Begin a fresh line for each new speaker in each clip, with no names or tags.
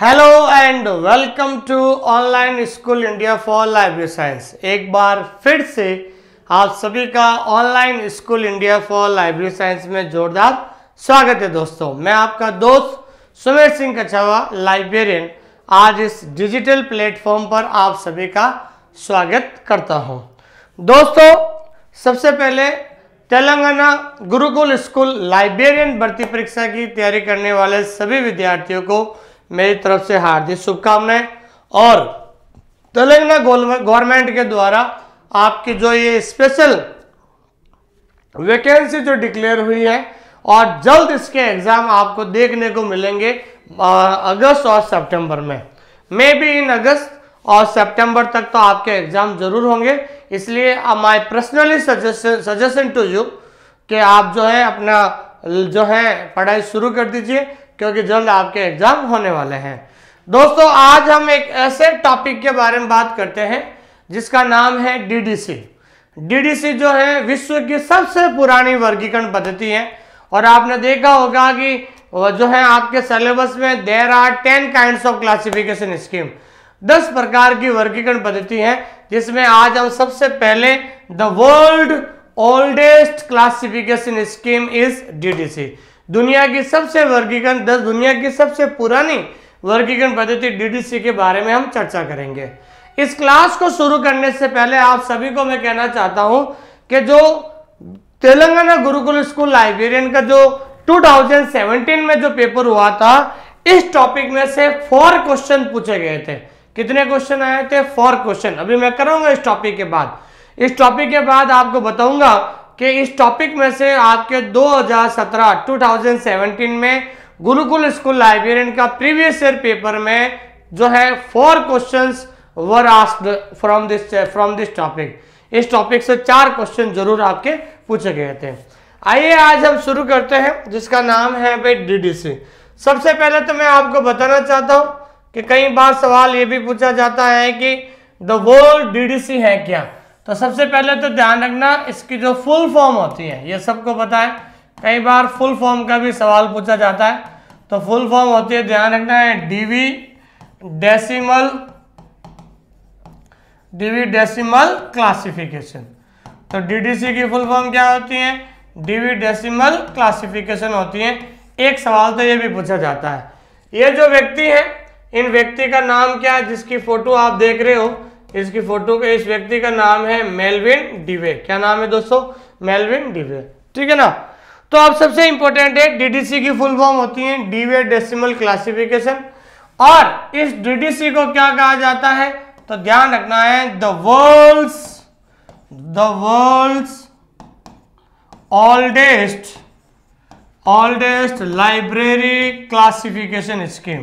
Hello and welcome to online school India for library science एक बार फिर से आप सभी का online school India for library science में जोरदार स्वागत है दोस्तों मैं आपका दोस्त सुमेर सिंह कछावा लाइब्रेरियन आज इस डिजिटल प्लेटफॉर्म पर आप सभी का स्वागत करता हूं दोस्तों सबसे पहले तेलंगाना गुरुकुल स्कूल लाइब्रेरियन भर्ती परीक्षा की तैयारी करने वाले सभी विद्यार्थियों को मेरी तरफ से हार्दिक शुभकामनाएं और तेलंगाना गवर्नमेंट के द्वारा आपकी जो ये स्पेशल वैकेंसी जो डिक्लेयर हुई है और जल्द इसके एग्ज़ाम आपको देखने को मिलेंगे अगस्त और सितंबर में मे बी इन अगस्त और सितंबर तक तो आपके एग्ज़ाम ज़रूर होंगे इसलिए my personally suggestion suggestion to you कि आप जो है अपना जो है पढ़ाई शुरू कर दीजिए क्योंकि जल्द आपके एग्जाम होने वाले हैं दोस्तों आज हम एक ऐसे टॉपिक के बारे में बात करते हैं जिसका नाम है डीडीसी डीडीसी जो है विश्व की सबसे पुरानी वर्गीकरण पद्धति है और आपने देखा होगा कि जो है आपके सिलेबस में there are ten kind of classification scheme दस प्रकार की वर्गीकरण पद्धति है जिसमें आज हम सबसे पहले the world oldest classification scheme is DDC दुनिया की सबसे वर्गीकरण दस दुनिया की सबसे पुरानी वर्गीकरण पद्धति डीडीसी के बारे में हम चर्चा करेंगे इस क्लास को शुरू करने से पहले आप सभी को मैं कहना चाहता हूं कि जो तेलंगाना गुरुकुल स्कूल लाइब्रेरियन का जो 2017 में जो पेपर हुआ था इस टॉपिक में से फोर क्वेश्चन पूछे गए थे कितने क्वेश्चन आए थे फोर क्वेश्चन अभी मैं करूंगा इस टॉपिक के बाद इस टॉपिक के बाद आपको बताऊंगा कि इस टॉपिक में से आपके 2017 2017 में गुरुकुल स्कूल लाइब्रेरियन का प्रीवियस ईयर पेपर में जो है four questions were asked from this from this topic इस टॉपिक से चार क्वेश्चन जरूर आपके पूछे गए थे आइए आज हम शुरू करते हैं जिसका नाम है भाई डीडीसी सबसे पहले तो मैं आपको बताना चाहता हूं कि कई बार सवाल ये भी पूछा जाता है कि द वर्ल्ड डीडीसी है क्या तो सबसे पहले तो ध्यान रखना इसकी जो फुल फॉर्म होती है ये सबको पता है कई बार फुल फॉर्म का भी सवाल पूछा जाता है तो फुल फॉर्म होती है ध्यान रखना है Dewey decimal Dewey decimal classification तो डीडीसी की फुल फॉर्म क्या होती है डीवी डेसिमल क्लासिफिकेशन होती है एक सवाल तो ये भी पूछा जाता है ये जो व्यक्ति है इन व्यक्ति का नाम क्या है जिसकी फोटो आप देख रहे हो इसकी फोटो के इस व्यक्ति का नाम है मेलविन डिवे क्या नाम है दोस्तों मेलविन डिवे ठीक है ना तो अब सबसे इंपॉर्टेंट है डीडीसी की फुल फॉर्म होती है डीवे डेसिमल क्लासिफिकेशन और इस डीडीसी को क्या कहा जाता है तो ध्यान रखना है the world's the world's oldest oldest library classification scheme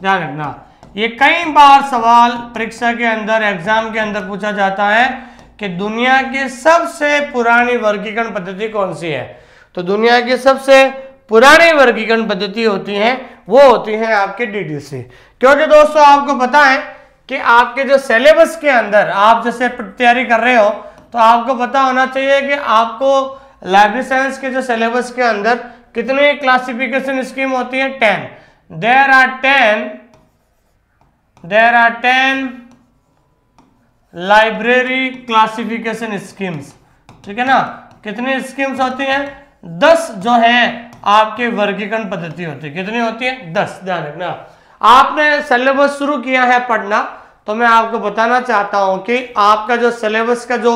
ध्यान रखना ये कई बार सवाल परीक्षा के अंदर एग्जाम के अंदर पूछा जाता है कि दुनिया की सबसे पुरानी वर्गीकरण पद्धति कौन सी है तो दुनिया की सबसे पुरानी वर्गीकरण पद्धति होती है वो होती है आपके डीडीसी क्योंकि दोस्तों आपको पता है कि आपके जो सिलेबस के अंदर आप जैसे तैयारी कर रहे हो तो आपको पता होना चाहिए कि आपको लाइब्रेरी साइंस के जो सिलेबस के अंदर कितने क्लासिफिकेशन स्कीम होती है ten there are ten there are 10 library classification schemes ठीक है ना कितनी स्कीम्स होती हैं दस जो है आपके वर्गीकरण पद्धति होती है कितनी होती है दस ध्यान रखना आपने सिलेबस शुरू किया है पढ़ना तो मैं आपको बताना चाहता हूं कि आपका जो सिलेबस का जो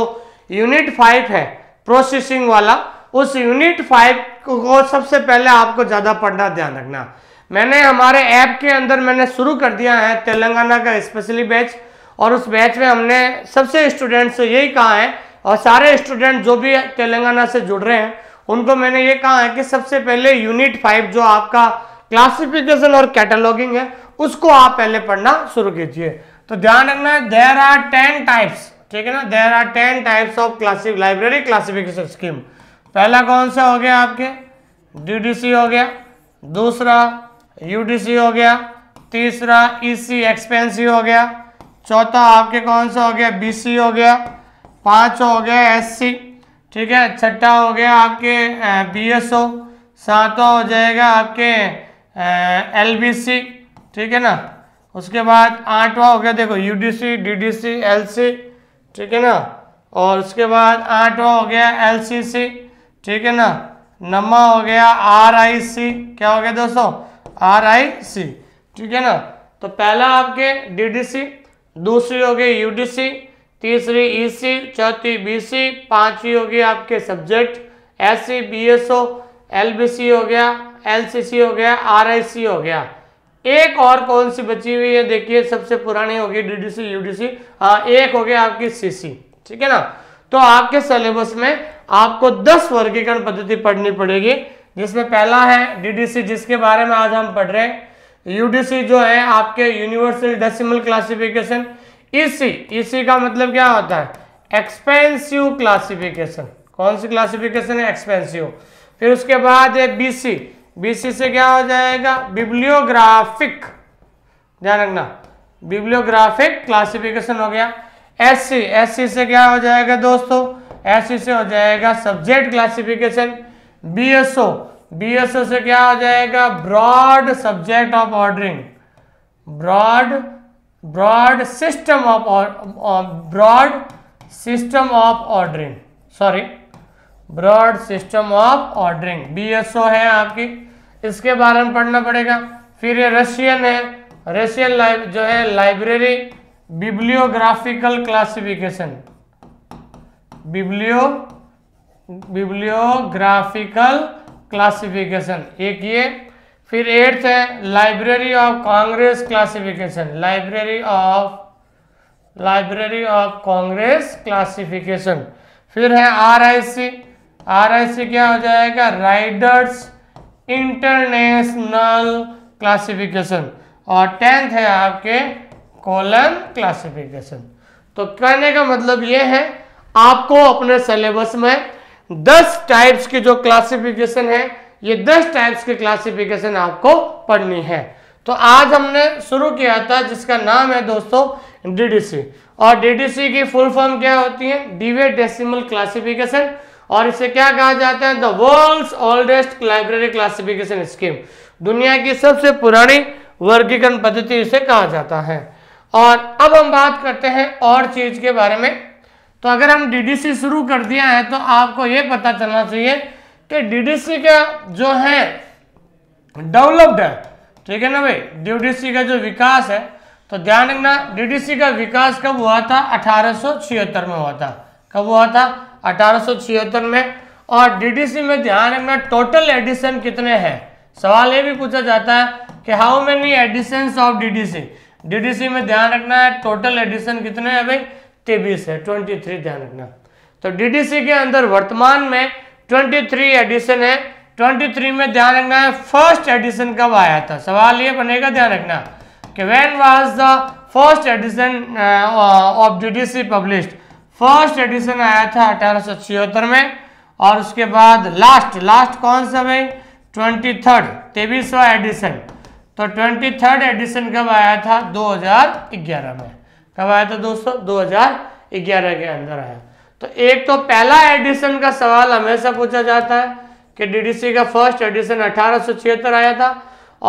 यूनिट फाइव है प्रोसेसिंग वाला उस यूनिट फाइव को सबसे पहले आपको ज्यादा पढ़ना ध्यान रखना मैंने हमारे ऐप के अंदर मैंने शुरू कर दिया है तेलंगाना का स्पेशली बैच और उस बैच में हमने सबसे स्टूडेंट से यही कहा है और सारे स्टूडेंट जो भी तेलंगाना से जुड़ रहे हैं उनको मैंने ये कहा है कि सबसे पहले यूनिट फाइव जो आपका क्लासिफिकेशन और कैटलॉगिंग है उसको आप पहले पढ़ना शुरू कीजिए तो ध्यान रखना देर आर टेन टाइप्स ठीक है ना there are ten types of classic library classification scheme पहला कौन सा हो गया आपके डी हो गया दूसरा यूडीसी हो गया तीसरा ईसी e एक्सपेंसिव हो गया चौथा आपके कौन सा हो गया बीसी हो गया पांच हो गया एससी ठीक है छठा हो गया आपके बीएसओ सातवा हो जाएगा आपके एलबीसी ठीक है ना उसके बाद आठवा हो गया देखो यूडीसी डीडीसी एलसी ठीक है ना और उसके बाद आठवा हो गया एलसीसी ठीक है ना नवा हो गया आरआईसी क्या हो गया दोस्तों आर आई सी ठीक है ना तो पहला आपके डी डी सी दूसरी होगी सी तीसरी ई e सी चौथी बी सी पांचवी होगी आपके subject S C B S O L B C हो गया एल सी सी हो गया आर आई सी हो गया एक और कौन सी बची हुई है देखिए सबसे पुरानी होगी D D C U D C एक हो गया आपकी सी सी ठीक है ना तो आपके सिलेबस में आपको 10 वर्गीकरण पद्धति पढ़नी पड़ेगी जिसमें पहला है डीडीसी जिसके बारे में आज हम पढ़ रहे हैं यूडीसी जो है आपके universal decimal classification EC EC का मतलब क्या होता है एक्सपेंसिव क्लासिफिकेशन कौन सी क्लासिफिकेशन है एक्सपेंसिव फिर उसके बाद है बीसी बीसी से क्या हो जाएगा बिब्लियोग्राफिक ध्यान रखना बिब्लियोग्राफिक क्लासिफिकेशन हो गया एससी एससी से क्या हो जाएगा दोस्तों एससी से हो जाएगा सब्जेक्ट क्लासिफिकेशन बीएसओ बीएसओ से क्या हो जाएगा broad subject of ordering broad broad system of broad system of ordering sorry broad system of ordering BSO है आपकी इसके बारे में पढ़ना पड़ेगा फिर ये रशियन है रशियन लाइब जो है library bibliographical classification biblio bibliographical classification एक ये फिर एट्थ है library of congress classification library of library of congress classification फिर है आरआईसी आरआईसी क्या हो जाएगा राइडर्स इंटरनेशनल क्लासिफिकेशन और टेंथ है आपके कॉलन क्लासिफिकेशन तो कहने का मतलब ये है आपको अपने सिलेबस में दस टाइप्स के जो क्लासिफिकेशन है ये दस टाइप्स के क्लासिफिकेशन आपको पढ़नी है तो आज हमने शुरू किया था जिसका नाम है दोस्तों डीडीसी और डीडीसी की फुल फॉर्म क्या होती है डीवे डेसिमल क्लासिफिकेशन और इसे क्या कहा जाता है the world oldest library classification scheme दुनिया की सबसे पुरानी वर्गीकरण पद्धति इसे कहा जाता है और अब हम बात करते हैं और चीज के बारे में तो अगर हम डीडीसी शुरू कर दिया है तो आपको ये पता चलना चाहिए कि डीडीसी का जो है डेवलप्ड है ठीक है ना भाई डीडीसी का जो विकास है तो ध्यान रखना डीडीसी का विकास कब हुआ था अठारह में हुआ था कब हुआ था अठारह में और डीडीसी में ध्यान रखना टोटल एडिशन कितने हैं सवाल ये भी पूछा जाता है कि how many edition of DDC DDC में ध्यान रखना है टोटल एडिशन कितने हैं भाई तेईस है 23 ध्यान रखना तो डीडीसी के अंदर वर्तमान में 23 एडिशन है 23 में ध्यान रखना है फर्स्ट एडिशन कब आया था सवाल ये बनेगा ध्यान रखना कि when was the first edition of DDC published first edition आया था अठारह में और उसके बाद लास्ट लास्ट कौन सा भाई ट्वेंटी थर्ड तेबीसवा एडिशन तो ट्वेंटी थर्ड एडिशन कब आया था 2011 में कब आया था दोस्तों 2011 के अंदर आया तो एक तो पहला एडिशन का सवाल हमेशा पूछा जाता है कि डीडीसी का फर्स्ट एडिशन अठारह आया था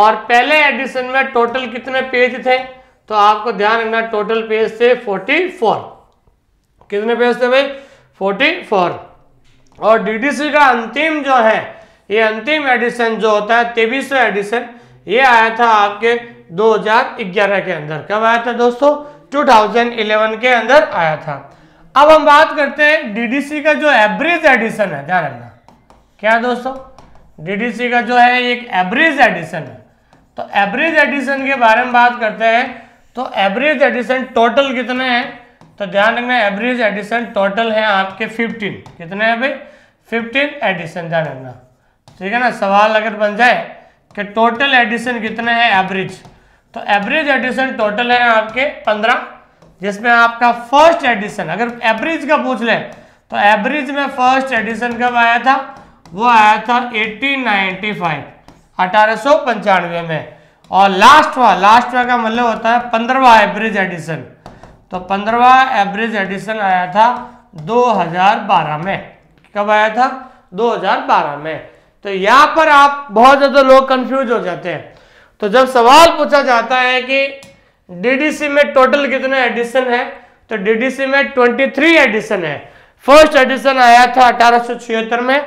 और पहले एडिशन में टोटल कितने पेज थे तो आपको ध्यान रखना टोटल पेज थे 44 कितने पेज थे भाई 44 और डीडीसी का अंतिम जो है ये अंतिम एडिशन जो होता है तेबीसवा एडिशन ये आया था आपके 2011 के अंदर कब आया था दोस्तों 2011 के अंदर आया था अब हम बात करते हैं डीडीसी का जो एवरेज एडिशन है ध्यान रखना क्या दोस्तों डीडीसी का जो है एक एवरेज एडिशन है तो एवरेज एडिशन के बारे में बात करते हैं तो एवरेज एडिशन टोटल कितने हैं तो ध्यान रखना एवरेज एडिशन टोटल है आपके 15 कितने हैं भाई 15 एडिशन ध्यान रखना ठीक है ना सवाल अगर बन जाए कि टोटल एडिशन कितने हैं एवरेज तो एवरेज एडिशन टोटल है आपके पंद्रह जिसमें आपका फर्स्ट एडिशन अगर एवरेज का पूछ लें तो एवरेज में फर्स्ट एडिशन कब आया था वो आया था 1895 अठारह में और लास्टवा लास्टवा का मतलब होता है पंद्रवा एवरेज एडिशन तो पंद्रवा एवरेज एडिशन आया था 2012 में कब आया था 2012 में तो यहाँ पर आप बहुत ज़्यादा लोग कंफ्यूज हो जाते हैं तो जब सवाल पूछा जाता है कि डीडीसी में टोटल कितने एडिशन है तो डीडीसी में 23 एडिशन है फर्स्ट एडिशन आया था अठारह में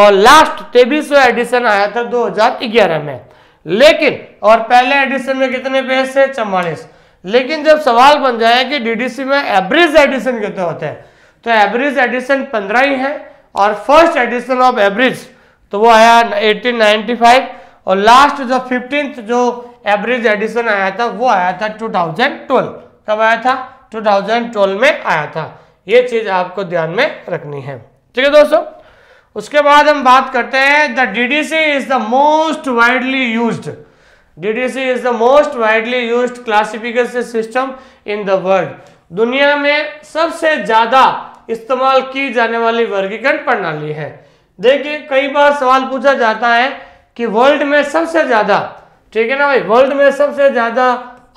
और लास्ट तेबीस एडिशन आया था 2011 में लेकिन और पहले एडिशन में कितने पेज थे चौवालीस लेकिन जब सवाल बन जाए कि डीडीसी में एवरेज एडिशन कितने होते हैं तो एवरेज एडिशन 15 ही है और फर्स्ट एडिशन ऑफ एवरेज तो वो आया 1895 और लास्ट जो फिफ्टींथ जो एवरेज एडिशन आया था वो आया था 2012 कब आया था 2012 में आया था ये चीज आपको ध्यान में रखनी है ठीक है दोस्तों उसके बाद हम बात करते हैं the DDC is the most widely used DDC is the most widely used classification system in the world दुनिया में सबसे ज्यादा इस्तेमाल की जाने वाली वर्गीकरण प्रणाली है देखिए कई बार सवाल पूछा जाता है कि वर्ल्ड में सबसे ज़्यादा ठीक है ना भाई वर्ल्ड में सबसे ज़्यादा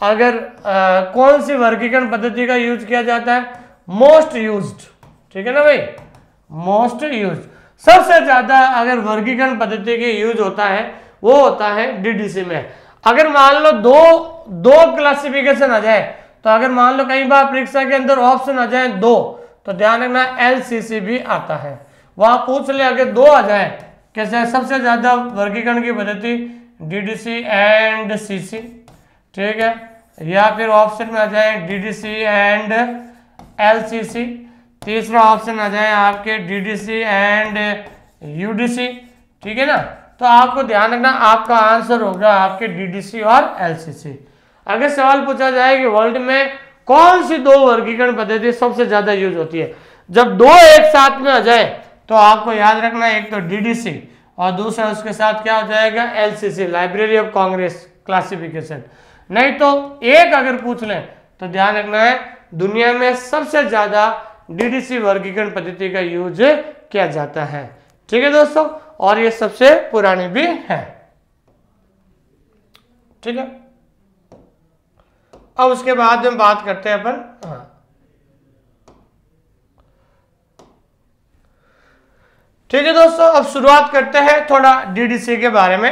अगर आ, कौन सी वर्गीकरण पद्धति का यूज किया जाता है मोस्ट यूज ठीक है ना भाई मोस्ट यूज सबसे ज़्यादा अगर वर्गीकरण पद्धति के यूज होता है वो होता है डीडीसी में अगर मान लो दो दो क्लासिफिकेशन आ जाए तो अगर मान लो कई बार परीक्षा के अंदर ऑप्शन आ जाए दो तो ध्यान रखना एलसीसी भी आता है वहां पूछ ले अगर दो आ जाए कैसे सबसे ज़्यादा वर्गीकरण की पद्धति D D C and C C ठीक है या फिर ऑप्शन में आ जाए D D C and L C C तीसरा ऑप्शन आ जाए आपके D D C and U D C ठीक है ना तो आपको ध्यान रखना आपका आंसर होगा आपके डी डी सी और एल सी सी अगर सवाल पूछा जाए कि वर्ल्ड में कौन सी दो वर्गीकरण पद्धति सबसे ज़्यादा यूज होती है जब दो एक साथ में आ जाए तो आपको याद रखना एक तो डीडीसी और दूसरा उसके साथ क्या हो जाएगा LCC library of congress classification नहीं तो एक अगर पूछ लें तो ध्यान रखना है दुनिया में सबसे ज्यादा डीडीसी वर्गीकरण पद्धति का यूज किया जाता है ठीक है दोस्तों और ये सबसे पुरानी भी है ठीक है अब उसके बाद हम बात करते हैं अपन हाँ ठीक है दोस्तों अब शुरुआत करते हैं थोड़ा डीडीसी के बारे में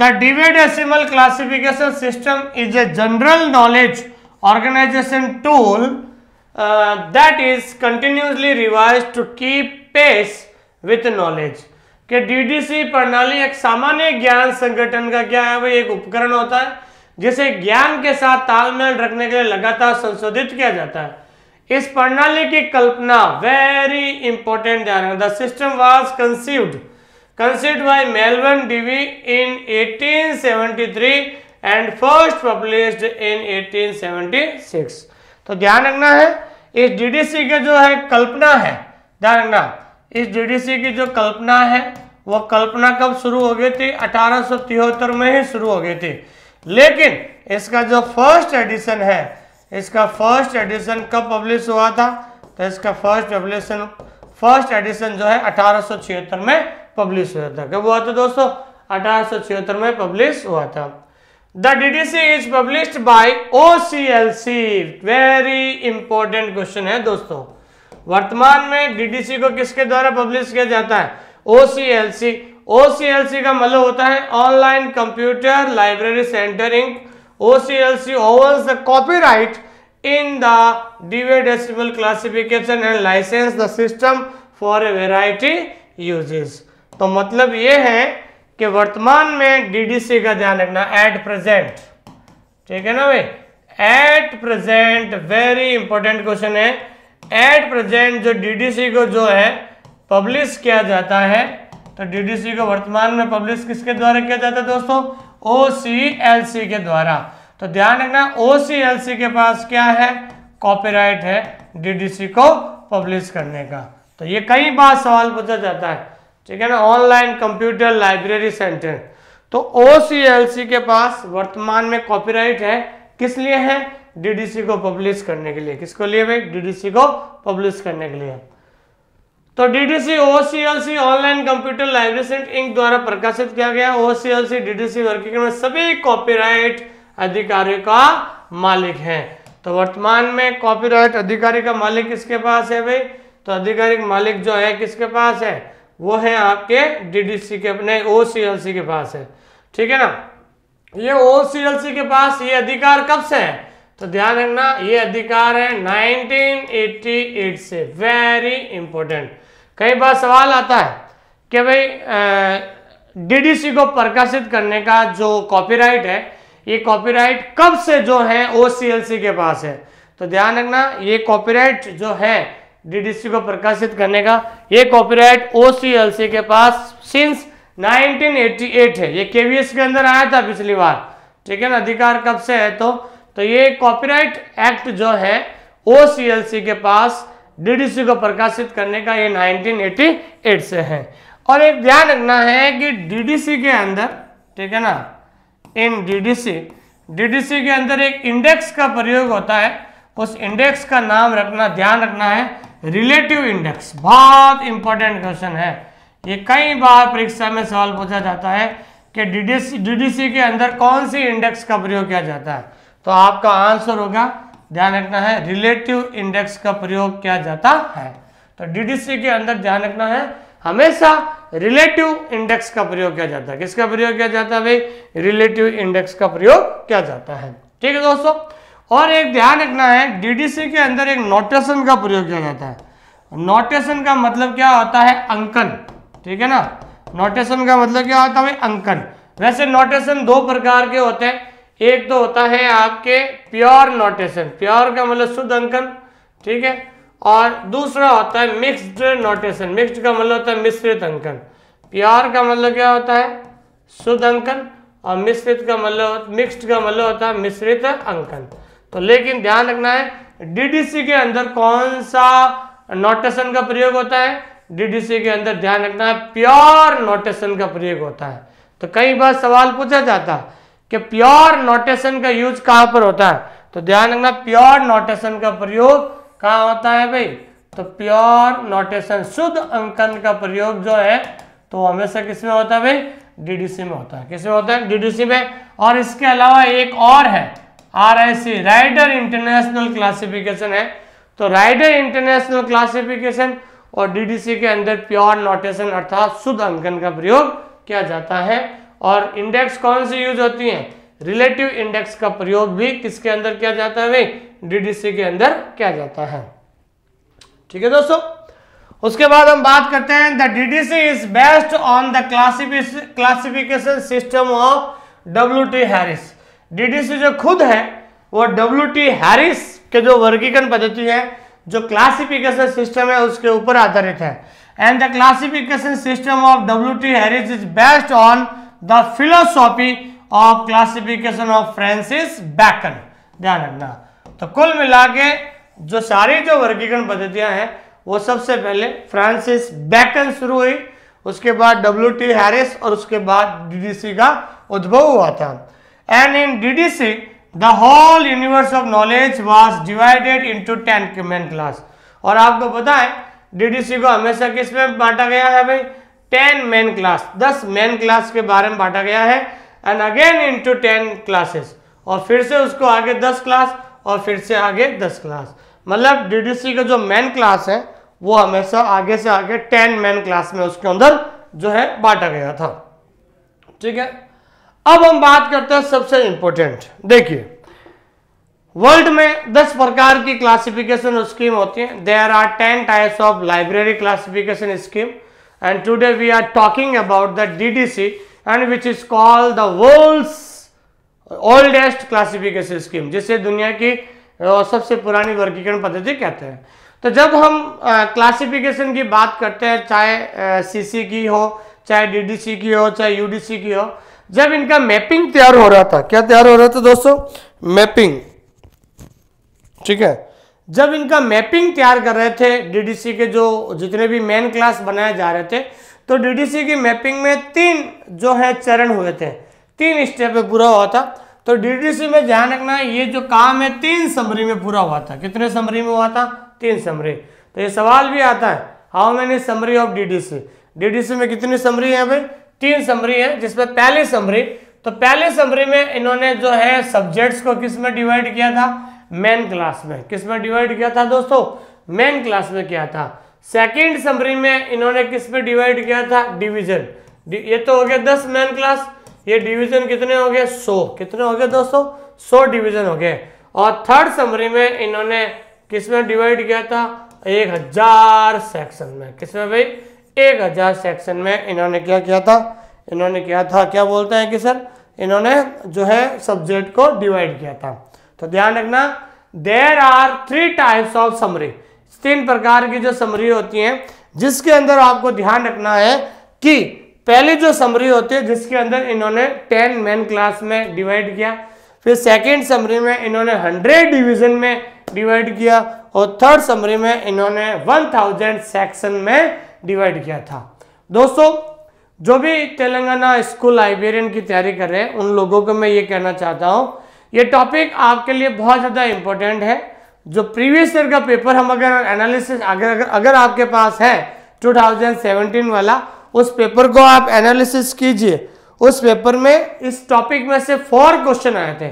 the Dewey decimal classification system is a general knowledge organization tool that is continuously revise to keep pace with knowledge के डीडीसी प्रणाली एक सामान्य ज्ञान संगठन का क्या है वो एक उपकरण होता है जिसे ज्ञान के साथ तालमेल रखने के लिए लगातार संशोधित किया जाता है इस प्रणाली की कल्पना वेरी इंपॉर्टेंट ध्यान the system was conceived conceived by Melvin Dewey in 1873 and first published in 1876 तो ध्यान रखना है इस डीडीसी के जो है कल्पना है ध्यान रखना इस डीडीसी की जो कल्पना है वो कल्पना कब शुरू हो गई थी अठारह में ही शुरू हो गई थी लेकिन इसका जो फर्स्ट एडिशन है 1876 इसका फर्स्ट एडिशन कब पब्लिश हुआ था तो इसका फर्स्ट पब्लिशन फर्स्ट एडिशन जो है अठारह में पब्लिश हुआ था कब हुआ था दोस्तों अठारह में पब्लिश हुआ था the DDC is publish by O C L C very important question है दोस्तों वर्तमान में डीडीसी को किसके द्वारा पब्लिश किया जाता है ओ ओ सी सी सी एल एल सी का मतलब होता है online computer library centre inc OCLC owns the copyright in the DV decimal classification and license the system for a variety uses. तो मतलब ये है कि वर्तमान में डीडीसी का ध्यान रखना एट प्रेजेंट ठीक है ना भाई at present very important question है एट प्रेजेंट जो डीडीसी को जो है पब्लिश किया जाता है तो डीडीसी को वर्तमान में पब्लिश किसके द्वारा किया जाता है दोस्तों ओ सी एल सी के द्वारा तो ध्यान रखना ओ सी एल सी के पास क्या है कॉपीराइट है डीडीसी को पब्लिश करने का तो ये कई बार सवाल पूछा जाता है ठीक है ना ऑनलाइन कंप्यूटर लाइब्रेरी सेंटर तो ओ सी एल सी के पास वर्तमान में कॉपीराइट है किस लिए है डीडीसी को पब्लिश करने के लिए किसको लिए भाई डीडीसी को पब्लिश करने के लिए तो DDC OCLC online computer library library centre inc द्वारा प्रकाशित किया गया ओसीएलसी डीडीसी वर्गीकरण में सभी कॉपीराइट अधिकारी का मालिक है तो वर्तमान में कॉपीराइट अधिकारी का मालिक किसके पास है भाई तो अधिकारी मालिक जो है किसके पास है वो है आपके डीडीसी के अपने ओसीएलसी के पास है ठीक है ना ये ओसीएलसी के पास ये अधिकार कब से है तो ध्यान रखना ये अधिकार है 1988 से वेरी इंपॉर्टेंट कई बार सवाल आता है कि भाई डीडीसी को प्रकाशित करने का जो कॉपीराइट है ये कॉपीराइट कब से जो है ओसीएलसी के पास है तो ध्यान रखना ये कॉपीराइट जो है डीडीसी को प्रकाशित करने का ये कॉपीराइट ओसीएलसी के पास सिंस 1988 है ये केवीएस के अंदर आया था पिछली बार ठीक है ना अधिकार कब से है तो तो ये कॉपीराइट एक्ट जो है ओसीएलसी के पास डीडीसी को प्रकाशित करने का ये 1988 से है और एक ध्यान रखना है कि डीडीसी के अंदर ठीक है ना इन डीडीसी डीडीसी के अंदर एक इंडेक्स का प्रयोग होता है उस इंडेक्स का नाम रखना ध्यान रखना है रिलेटिव इंडेक्स बहुत इंपॉर्टेंट क्वेश्चन है ये कई बार परीक्षा में सवाल पूछा जाता है कि डीडीसी डीडीसी के अंदर कौन सी इंडेक्स का प्रयोग किया जाता है तो आपका आंसर होगा ध्यान रखना है रिलेटिव इंडेक्स का प्रयोग किया जाता है तो डीडीसी के अंदर ध्यान रखना है हमेशा रिलेटिव इंडेक्स का प्रयोग किया जाता है किसका प्रयोग किया जाता है भाई रिलेटिव इंडेक्स का प्रयोग किया जाता है ठीक है दोस्तों और एक ध्यान रखना है डीडीसी के अंदर एक नोटेशन का प्रयोग किया जाता है नोटेशन का मतलब क्या होता है अंकन ठीक है ना नोटेशन का मतलब क्या होता है अंकन वैसे नोटेशन दो प्रकार के होते हैं एक तो होता है आपके प्योर नोटेशन प्योर का मतलब शुद्ध अंकन ठीक है और दूसरा होता है मिक्स्ड नोटेशन मिक्स्ड का मतलब होता है मिश्रित अंकन प्योर का मतलब क्या होता है शुद्ध अंकन और मिश्रित का मतलब मिक्स्ड का मतलब होता है मिश्रित अंकन तो लेकिन ध्यान रखना है डीडीसी के अंदर कौन सा नोटेशन का प्रयोग होता है डीडीसी के अंदर ध्यान रखना है प्योर नोटेशन का प्रयोग होता है तो कई बार सवाल पूछा जाता है कि प्योर नोटेशन का यूज कहां पर होता है तो ध्यान रखना प्योर नोटेशन का प्रयोग कहां होता है भाई तो प्योर नोटेशन शुद्ध अंकन का प्रयोग जो है तो हमेशा किसमें होता है भाई डीडीसी में होता है किसमें होता है डीडीसी में और इसके अलावा एक और है आर राइडर इंटरनेशनल क्लासिफिकेशन है तो राइडर इंटरनेशनल क्लासिफिकेशन और डीडीसी के अंदर प्योर नोटेशन अर्थात शुद्ध अंकन का प्रयोग किया जाता है और इंडेक्स कौन सी यूज होती है रिलेटिव इंडेक्स का प्रयोग भी किसके अंदर किया जाता है डीडीसी के अंदर किया जाता है ठीक है दोस्तों उसके बाद हम बात करते हैं the DDC is based on the classification system of W T Harris DDC जो खुद है वो डब्ल्यू टी हैरिस के जो वर्गीकरण पद्धति है जो क्लासिफिकेशन सिस्टम है उसके ऊपर आधारित है and the classification system of W T Harris is based on the philosophy of classification of Francis Bacon ध्यान रखना तो कुल मिला के जो सारी जो वर्गीकरण पद्धतियां हैं वो सबसे पहले फ्रांसिस बैकन शुरू हुई उसके बाद डब्ल्यू टी हैरिस और उसके बाद डीडीसी का उद्भव हुआ था and in DDC the whole universe of knowledge was divided into ten main class और आपको पता है डीडीसी को हमेशा किस में बांटा गया है भाई टेन मेन क्लास दस मेन क्लास के बारे में बांटा गया है and again into ten classes और फिर से उसको आगे दस क्लास और फिर से आगे दस क्लास मतलब डीडीसी का जो मेन क्लास है वो हमेशा आगे से आगे टेन मेन क्लास में उसके अंदर जो है बांटा गया था ठीक है अब हम बात करते हैं सबसे इंपॉर्टेंट देखिए वर्ल्ड में 10 प्रकार की क्लासिफिकेशन स्कीम होती है there are 10 types of library classification scheme and today we are talking about the DDC and which is called the world's oldest classification scheme जिसे दुनिया की सबसे पुरानी वर्गीकरण पद्धति कहते हैं तो जब हम क्लासिफिकेशन की बात करते हैं चाहे सीसी की हो चाहे डीडीसी की हो चाहे यूडीसी की हो जब इनका मैपिंग तैयार हो रहा था क्या तैयार हो रहा था दोस्तों मैपिंग ठीक है जब इनका मैपिंग तैयार कर रहे थे डीडीसी के जो जितने भी मेन क्लास बनाए जा रहे थे तो डीडीसी की मैपिंग में तीन जो है चरण हुए थे तीन स्टेप में पूरा हुआ था तो डीडीसी में ध्यान रखना ये जो काम है तीन समरी में पूरा हुआ था कितने समरी में हुआ था तीन समरी तो ये सवाल भी आता है how many summary of DDC DDC में कितनी समरी है भाई तीन समरी है जिसमें पहली समरी तो पहले समरी में इन्होंने जो है सब्जेक्ट्स को किस में डिवाइड किया था मेन क्लास में किस में डिवाइड किया था दोस्तों मेन क्लास में किया था सेकंड समरी में इन्होंने किस पे डिवाइड किया था डिवीजन ये तो हो गया दस मेन क्लास ये डिवीजन कितने हो गए सो कितने हो गए दोस्तों सौ डिवीजन हो गए और थर्ड समरी में इन्होंने किस में डिवाइड किया था एक हजार सेक्शन में किसमें भाई एक हजार सेक्शन में इन्होंने क्या किया था इन्होंने किया था क्या बोलते हैं कि सर इन्होंने जो है सब्जेक्ट को डिवाइड किया था तो ध्यान रखना there are three types of summary तीन प्रकार की जो समरी होती हैं जिसके अंदर आपको ध्यान रखना है कि पहली जो समरी होती है जिसके अंदर इन्होंने टेन मेन क्लास में डिवाइड किया फिर सेकेंड समरी में इन्होंने हंड्रेड डिविजन में डिवाइड किया और थर्ड समरी में इन्होंने वन थाउजेंड सेक्शन में डिवाइड किया था दोस्तों जो भी तेलंगाना स्कूल लाइब्रेरियन की तैयारी कर रहे हैं उन लोगों को मैं ये कहना चाहता हूँ ये टॉपिक आपके लिए बहुत ज़्यादा इंपॉर्टेंट है जो प्रीवियस ईयर का पेपर हम अगर एनालिसिस अगर अगर, अगर आपके पास है 2017 वाला उस पेपर को आप एनालिसिस कीजिए उस पेपर में इस टॉपिक में से फोर क्वेश्चन आए थे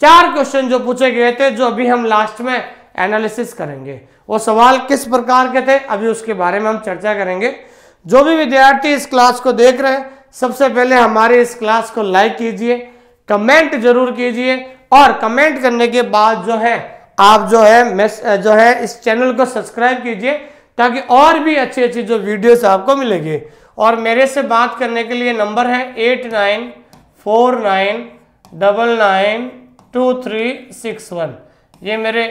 चार क्वेश्चन जो पूछे गए थे जो अभी हम लास्ट में एनालिसिस करेंगे वो सवाल किस प्रकार के थे अभी उसके बारे में हम चर्चा करेंगे जो भी विद्यार्थी इस क्लास को देख रहे हैं सबसे पहले हमारे इस क्लास को लाइक कीजिए कमेंट जरूर कीजिए और कमेंट करने के बाद जो है आप जो है जो है इस चैनल को सब्सक्राइब कीजिए ताकि और भी अच्छी अच्छी जो वीडियोस आपको मिलेगी और मेरे से बात करने के लिए नंबर है eight nine four nine double nine two three six one ये मेरे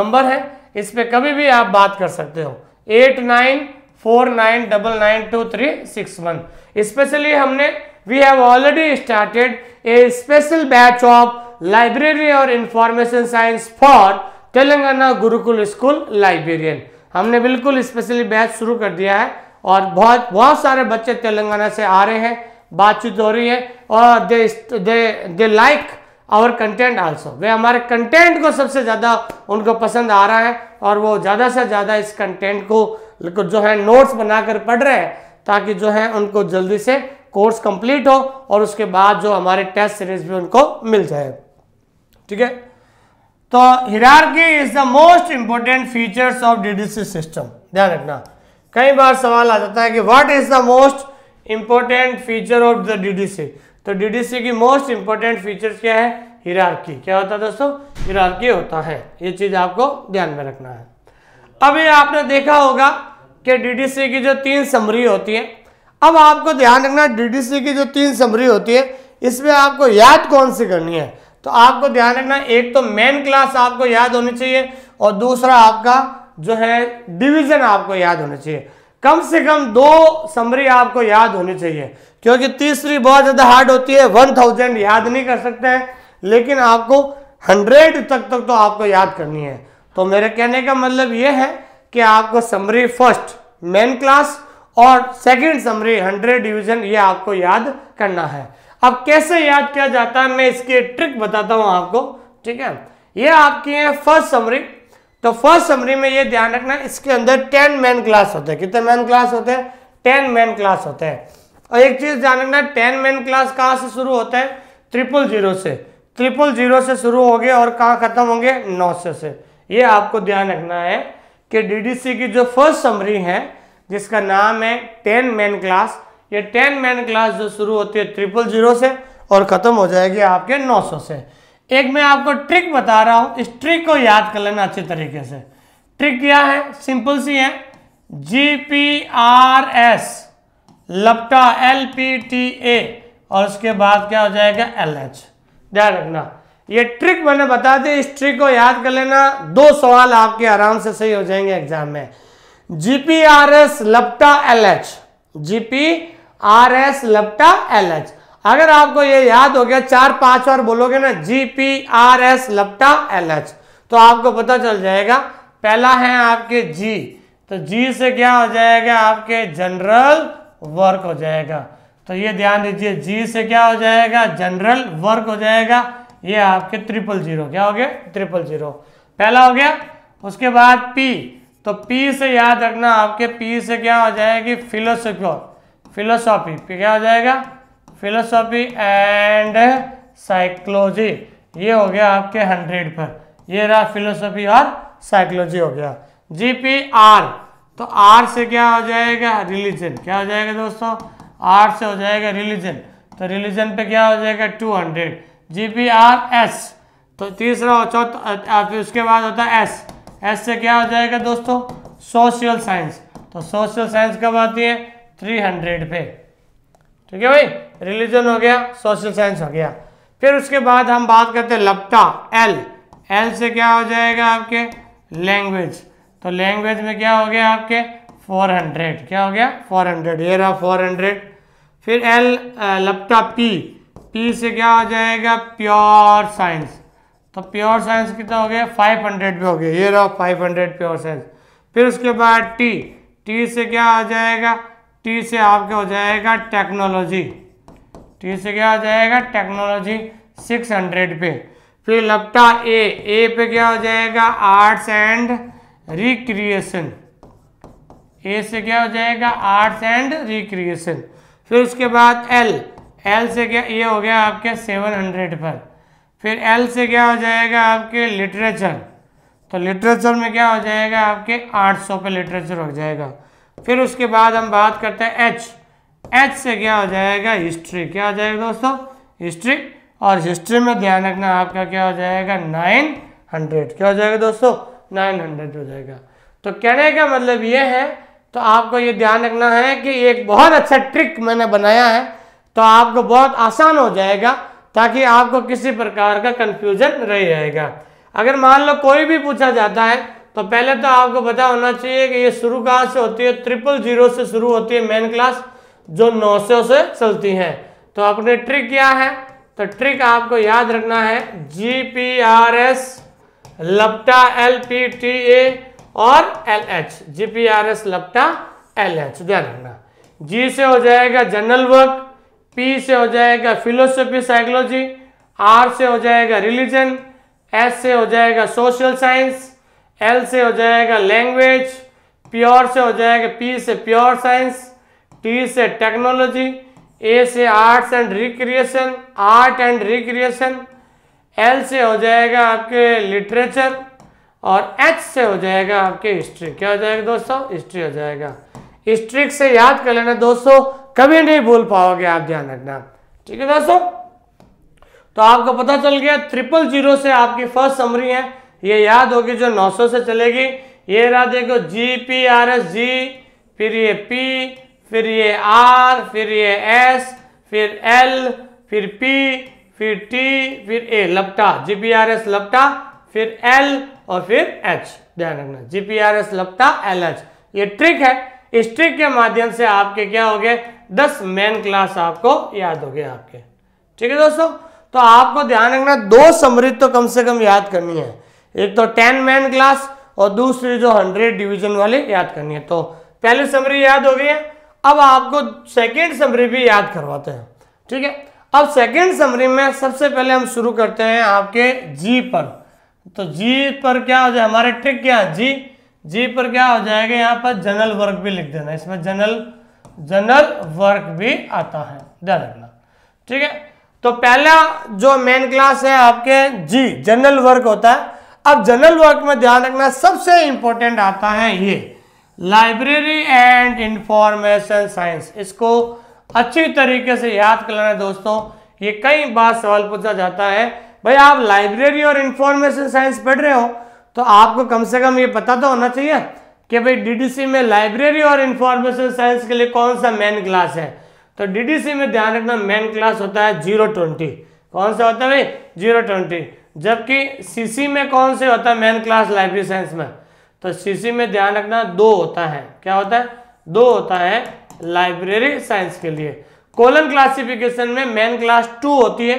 नंबर है इस पर कभी भी आप बात कर सकते हो eight nine four nine double nine two three six one specially हमने we have already started a special batch of library और information science for Telangana Gurukul school librarian हमने बिल्कुल स्पेशली बैच शुरू कर दिया है और बहुत बहुत सारे बच्चे तेलंगाना से आ रहे हैं बातचीत हो रही है और they they they like our content also वे हमारे कंटेंट को सबसे ज़्यादा उनको पसंद आ रहा है और वो ज़्यादा से ज़्यादा इस कंटेंट को जो है नोट्स बनाकर पढ़ रहे हैं ताकि जो है उनको जल्दी से कोर्स कंप्लीट हो और उसके बाद जो हमारे टेस्ट सीरीज भी उनको मिल जाए ठीक है तो hierarchy is the most important features of DDC system ध्यान रखना कई बार सवाल आ जाता है कि what is the most important feature of the DDC तो डीडीसी की मोस्ट इंपॉर्टेंट फीचर्स क्या है हिरार्की क्या होता है दोस्तों हिरार्की होता है ये चीज आपको ध्यान में रखना है अभी आपने देखा होगा कि डीडीसी की जो तीन समरी होती है अब आपको ध्यान रखना डीडीसी की जो तीन समरी होती है इसमें आपको याद कौन सी करनी है तो आपको ध्यान रखना एक तो मेन क्लास आपको याद होनी चाहिए और दूसरा आपका जो है डिवीजन आपको याद होना चाहिए कम से कम दो समरी आपको याद होनी चाहिए क्योंकि तीसरी बहुत ज़्यादा हार्ड होती है वन थाउजेंड याद नहीं कर सकते हैं लेकिन आपको हंड्रेड तक तक तो आपको याद करनी है तो मेरे कहने का मतलब ये है कि आपको समरी फर्स्ट मेन क्लास और सेकेंड समरी हंड्रेड डिविजन ये आपको याद करना है अब कैसे याद किया जाता है मैं इसकी ट्रिक बताता हूँ आपको ठीक है ये आपकी है फर्स्ट समरी तो फर्स्ट समरी में ये ध्यान रखना इसके अंदर टेन मैन क्लास होते हैं कितने मैन क्लास होते हैं टेन मैन क्लास होते हैं और एक चीज़ ध्यान रखना टेन मैन क्लास कहाँ से शुरू होता है ट्रिपल जीरो से ट्रिपल जीरो से शुरू हो गए और कहाँ खत्म होंगे नौ सौ से ये आपको ध्यान रखना है कि डी की जो फर्स्ट समरी है जिसका नाम है टेन मैन क्लास ये टेन मैन क्लास जो शुरू होती है ट्रिपल जीरो से और ख़त्म हो जाएगी आपके 900 से एक मैं आपको ट्रिक बता रहा हूँ इस ट्रिक को याद कर लेना अच्छे तरीके से ट्रिक क्या है सिंपल सी है जी पी आर एस लपटा एल पी टी ए और उसके बाद क्या हो जाएगा एल एच ध्यान रखना ये ट्रिक मैंने बता दी इस ट्रिक को याद कर लेना दो सवाल आपके आराम से सही हो जाएंगे एग्जाम में जी पी आर एस लपटा L H G P R S लपटा एल एच अगर आपको ये याद हो गया चार पांच बार बोलोगे ना जी पी आर एस लपटा एल एच तो आपको पता चल जाएगा पहला है आपके जी तो जी से क्या हो जाएगा आपके जनरल वर्क हो जाएगा तो ये ध्यान दीजिए जी से क्या हो जाएगा जनरल वर्क हो जाएगा ये आपके ट्रिपल जीरो क्या हो गया ट्रिपल जीरो पहला हो गया उसके बाद पी तो पी से याद रखना आपके पी से क्या हो जाएगी फिलोसिक्योर फिलोसॉफी क्या हो जाएगा फिलोसॉफी एंड साइकोलॉजी ये हो गया आपके हंड्रेड पर ये रहा फिलोसॉफी और साइकोलॉजी हो गया जी पी आर तो आर से क्या हो जाएगा रिलीजन क्या हो जाएगा दोस्तों आर से हो जाएगा रिलीजन तो रिलीजन पे क्या हो जाएगा two hundred G P R S तो तीसरा और चौथा उसके बाद होता है एस एस से क्या हो जाएगा दोस्तों सोशल साइंस तो सोशल साइंस कब आती है थ्री हंड्रेड पे ठीक है भाई रिलीजन हो गया सोशल साइंस हो गया फिर उसके बाद हम बात करते हैं लपटा एल एल से क्या हो जाएगा आपके लैंग्वेज तो लैंग्वेज में क्या हो गया आपके 400 क्या हो गया 400 ये रहा हंड्रेड फिर एल लपटा पी पी से क्या हो जाएगा प्योर साइंस तो प्योर साइंस कितना हो गया 500 पे हो गया ये रहा 500 प्योर साइंस फिर उसके बाद टी टी से क्या आ जाएगा टी से आपके हो जाएगा टेक्नोलॉजी टी से क्या हो जाएगा टेक्नोलॉजी 600 पे फिर लपटा ए ए पे क्या हो जाएगा आर्ट्स एंड रिक्रिएशन ए से क्या हो जाएगा आर्ट्स एंड रिक्रिएशन फिर उसके बाद एल एल से क्या ये हो गया आपके 700 पर फिर एल से क्या हो जाएगा आपके लिटरेचर तो लिटरेचर में क्या हो जाएगा आपके 800 पे लिटरेचर हो जाएगा फिर उसके बाद हम बात करते हैं एच एच से क्या हो जाएगा हिस्ट्री क्या हो जाएगा दोस्तों हिस्ट्री और हिस्ट्री में ध्यान रखना आपका क्या हो जाएगा नाइन हंड्रेड क्या हो जाएगा दोस्तों नाइन हंड्रेड हो जाएगा तो कहने का मतलब ये है तो आपको ये ध्यान रखना है कि एक बहुत अच्छा ट्रिक मैंने बनाया है तो आपको बहुत आसान हो जाएगा ताकि आपको किसी प्रकार का कन्फ्यूजन रह जाएगा अगर मान लो कोई भी पूछा जाता है तो पहले तो आपको पता होना चाहिए कि ये शुरू कहाँ से होती है ट्रिपल जीरो से शुरू होती है मेन क्लास जो नौ सौ से चलती हैं तो अपने ट्रिक क्या है तो ट्रिक आपको याद रखना है जी पी आर एस लपटा एल पी टी ए और L H G P R S लपटा एल एच ध्यान रखना जी से हो जाएगा जनरल वर्क पी से हो जाएगा फिलोसफी साइकोलॉजी आर से हो जाएगा रिलीजन एस से हो जाएगा सोशल साइंस एल से हो जाएगा लैंग्वेज प्योर से हो जाएगा पी से प्योर साइंस टी से टेक्नोलॉजी ए से arts and recreation art and recreation L से हो जाएगा आपके लिटरेचर और एच से हो जाएगा आपके हिस्ट्री क्या हो जाएगा दोस्तों हिस्ट्री हो जाएगा हिस्ट्री से याद कर लेना दोस्तों कभी नहीं भूल पाओगे आप ध्यान रखना ठीक है दोस्तों तो आपको पता चल गया ट्रिपल जीरो से आपकी फर्स्ट समरी है ये याद होगी जो 900 से चलेगी ये रहा देखो G P R S G फिर ये पी फिर ये आर फिर ये एस फिर एल फिर पी फिर टी फिर ए लपटा जी पी आर एस लपटा फिर एल और फिर एच ध्यान रखना जी पी आर एस लपटा एल एच ये ट्रिक है इस ट्रिक के माध्यम से आपके क्या हो गए दस मेन क्लास आपको याद हो गए आपके ठीक है दोस्तों तो आपको ध्यान रखना दो समृद्ध तो कम से कम याद करनी है एक तो टेन मैन क्लास और दूसरी जो हंड्रेड डिवीजन वाले याद करनी है तो पहली समरी याद हो गई है अब आपको सेकेंड समरी भी याद करवाते हैं ठीक है अब सेकेंड समरी में सबसे पहले हम शुरू करते हैं आपके जी पर तो जी पर क्या हो जाए हमारे ट्रिक क्या है जी जी पर क्या हो जाएगा यहाँ पर जनरल वर्क भी लिख देना इसमें जनरल जनरल वर्क भी आता है ध्यान रखना ठीक है तो पहला जो मेन क्लास है आपके जी जनरल वर्क होता है अब जनरल वर्क में ध्यान रखना सबसे इंपॉर्टेंट आता है ये लाइब्रेरी एंड इंफॉर्मेशन साइंस इसको अच्छी तरीके से याद करना दोस्तों ये कई बार सवाल पूछा जाता है भाई आप लाइब्रेरी और इंफॉर्मेशन साइंस पढ़ रहे हो तो आपको कम से कम ये पता तो होना चाहिए कि भाई डीडीसी में लाइब्रेरी और इंफॉर्मेशन साइंस के लिए कौन सा मेन क्लास है तो डीडीसी में ध्यान रखना मेन क्लास होता है जीरो ट्वेंटी कौन सा होता है भाई जीरो ट्वेंटी जबकि सीसी में कौन से होता है मेन क्लास लाइब्रेरी साइंस में तो सीसी में ध्यान रखना दो होता है क्या होता है दो होता है लाइब्रेरी साइंस के लिए कोलन क्लासिफिकेशन में मेन क्लास टू होती है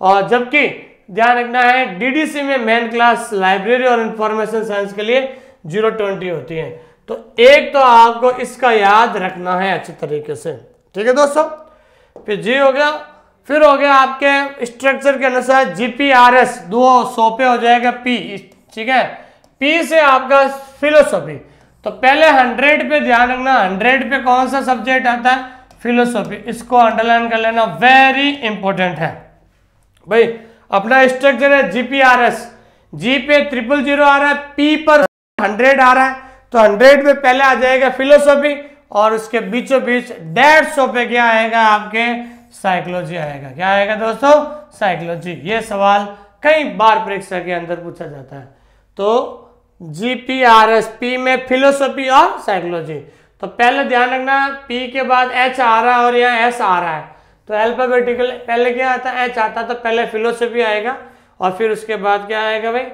और जबकि ध्यान रखना है डीडीसी में मेन क्लास लाइब्रेरी और इंफॉर्मेशन साइंस के लिए जीरो ट्वेंटी होती है तो एक तो आपको इसका याद रखना है अच्छे तरीके से ठीक है दोस्तों फिर जी हो गया फिर हो गया आपके स्ट्रक्चर के अनुसार जीपीआरएस दो सौ पे हो जाएगा पी ठीक है पी से आपका फिलोसॉफी तो पहले हंड्रेड पे ध्यान रखना हंड्रेड पे कौन सा सब्जेक्ट आता है फिलोसॉफी इसको अंडरलाइन कर लेना वेरी इंपॉर्टेंट है भाई अपना स्ट्रक्चर है जीपीआरएस जी पे ट्रिपल जीरो आ रहा है पी पर हंड्रेड आ रहा है तो हंड्रेड में पहले आ जाएगा फिलोसॉफी और उसके बीचों बीच डेढ़ सौ पे क्या आएगा आपके साइकोलॉजी आएगा क्या आएगा दोस्तों साइकोलॉजी ये सवाल कई बार परीक्षा के अंदर पूछा जाता है तो जीपीआरएसपी में फिलोसफी और साइकोलॉजी तो पहले ध्यान रखना पी के बाद एच आ रहा है और यहाँ एस आ रहा है तो एल्फाबेटिकल पहले क्या आता है एच आता है तो पहले फिलोसफी आएगा और फिर उसके बाद क्या आएगा भाई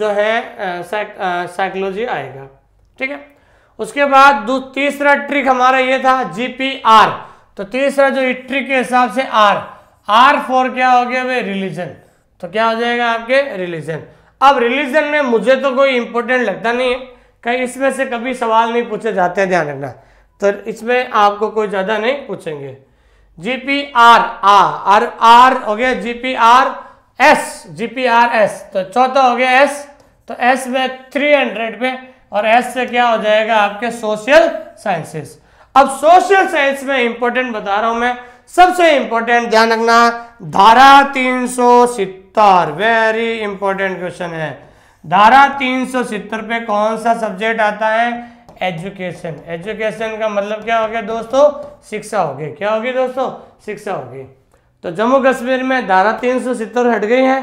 जो है साइकोलॉजी आएगा ठीक है उसके बाद तीसरा ट्रिक हमारा ये था जीपीआर पी तो तीसरा जो इट्री के हिसाब से आर आर फॉर क्या हो गया भाई रिलीजन तो क्या हो जाएगा आपके रिलीजन अब रिलीजन में मुझे तो कोई इंपॉर्टेंट लगता नहीं है कहीं इसमें से कभी सवाल नहीं पूछे जाते हैं ध्यान रखना तो इसमें आपको कोई ज़्यादा नहीं पूछेंगे जी पी आर आ आर आर हो गया G P R S G P R S तो चौथा हो गया एस तो एस में थ्री हंड्रेड पे और एस से क्या हो जाएगा आपके सोशल साइंसेस अब सोशल साइंस में इंपॉर्टेंट बता रहा हूं मैं सबसे इंपॉर्टेंट ध्यान रखना धारा तीन सौ सितर वेरी इंपॉर्टेंट क्वेश्चन है धारा तीन पे कौन सा सब्जेक्ट आता है एजुकेशन एजुकेशन का मतलब क्या हो गया दोस्तों शिक्षा होगी क्या होगी दोस्तों शिक्षा होगी तो जम्मू कश्मीर में धारा तीन सौ सितर हट गई है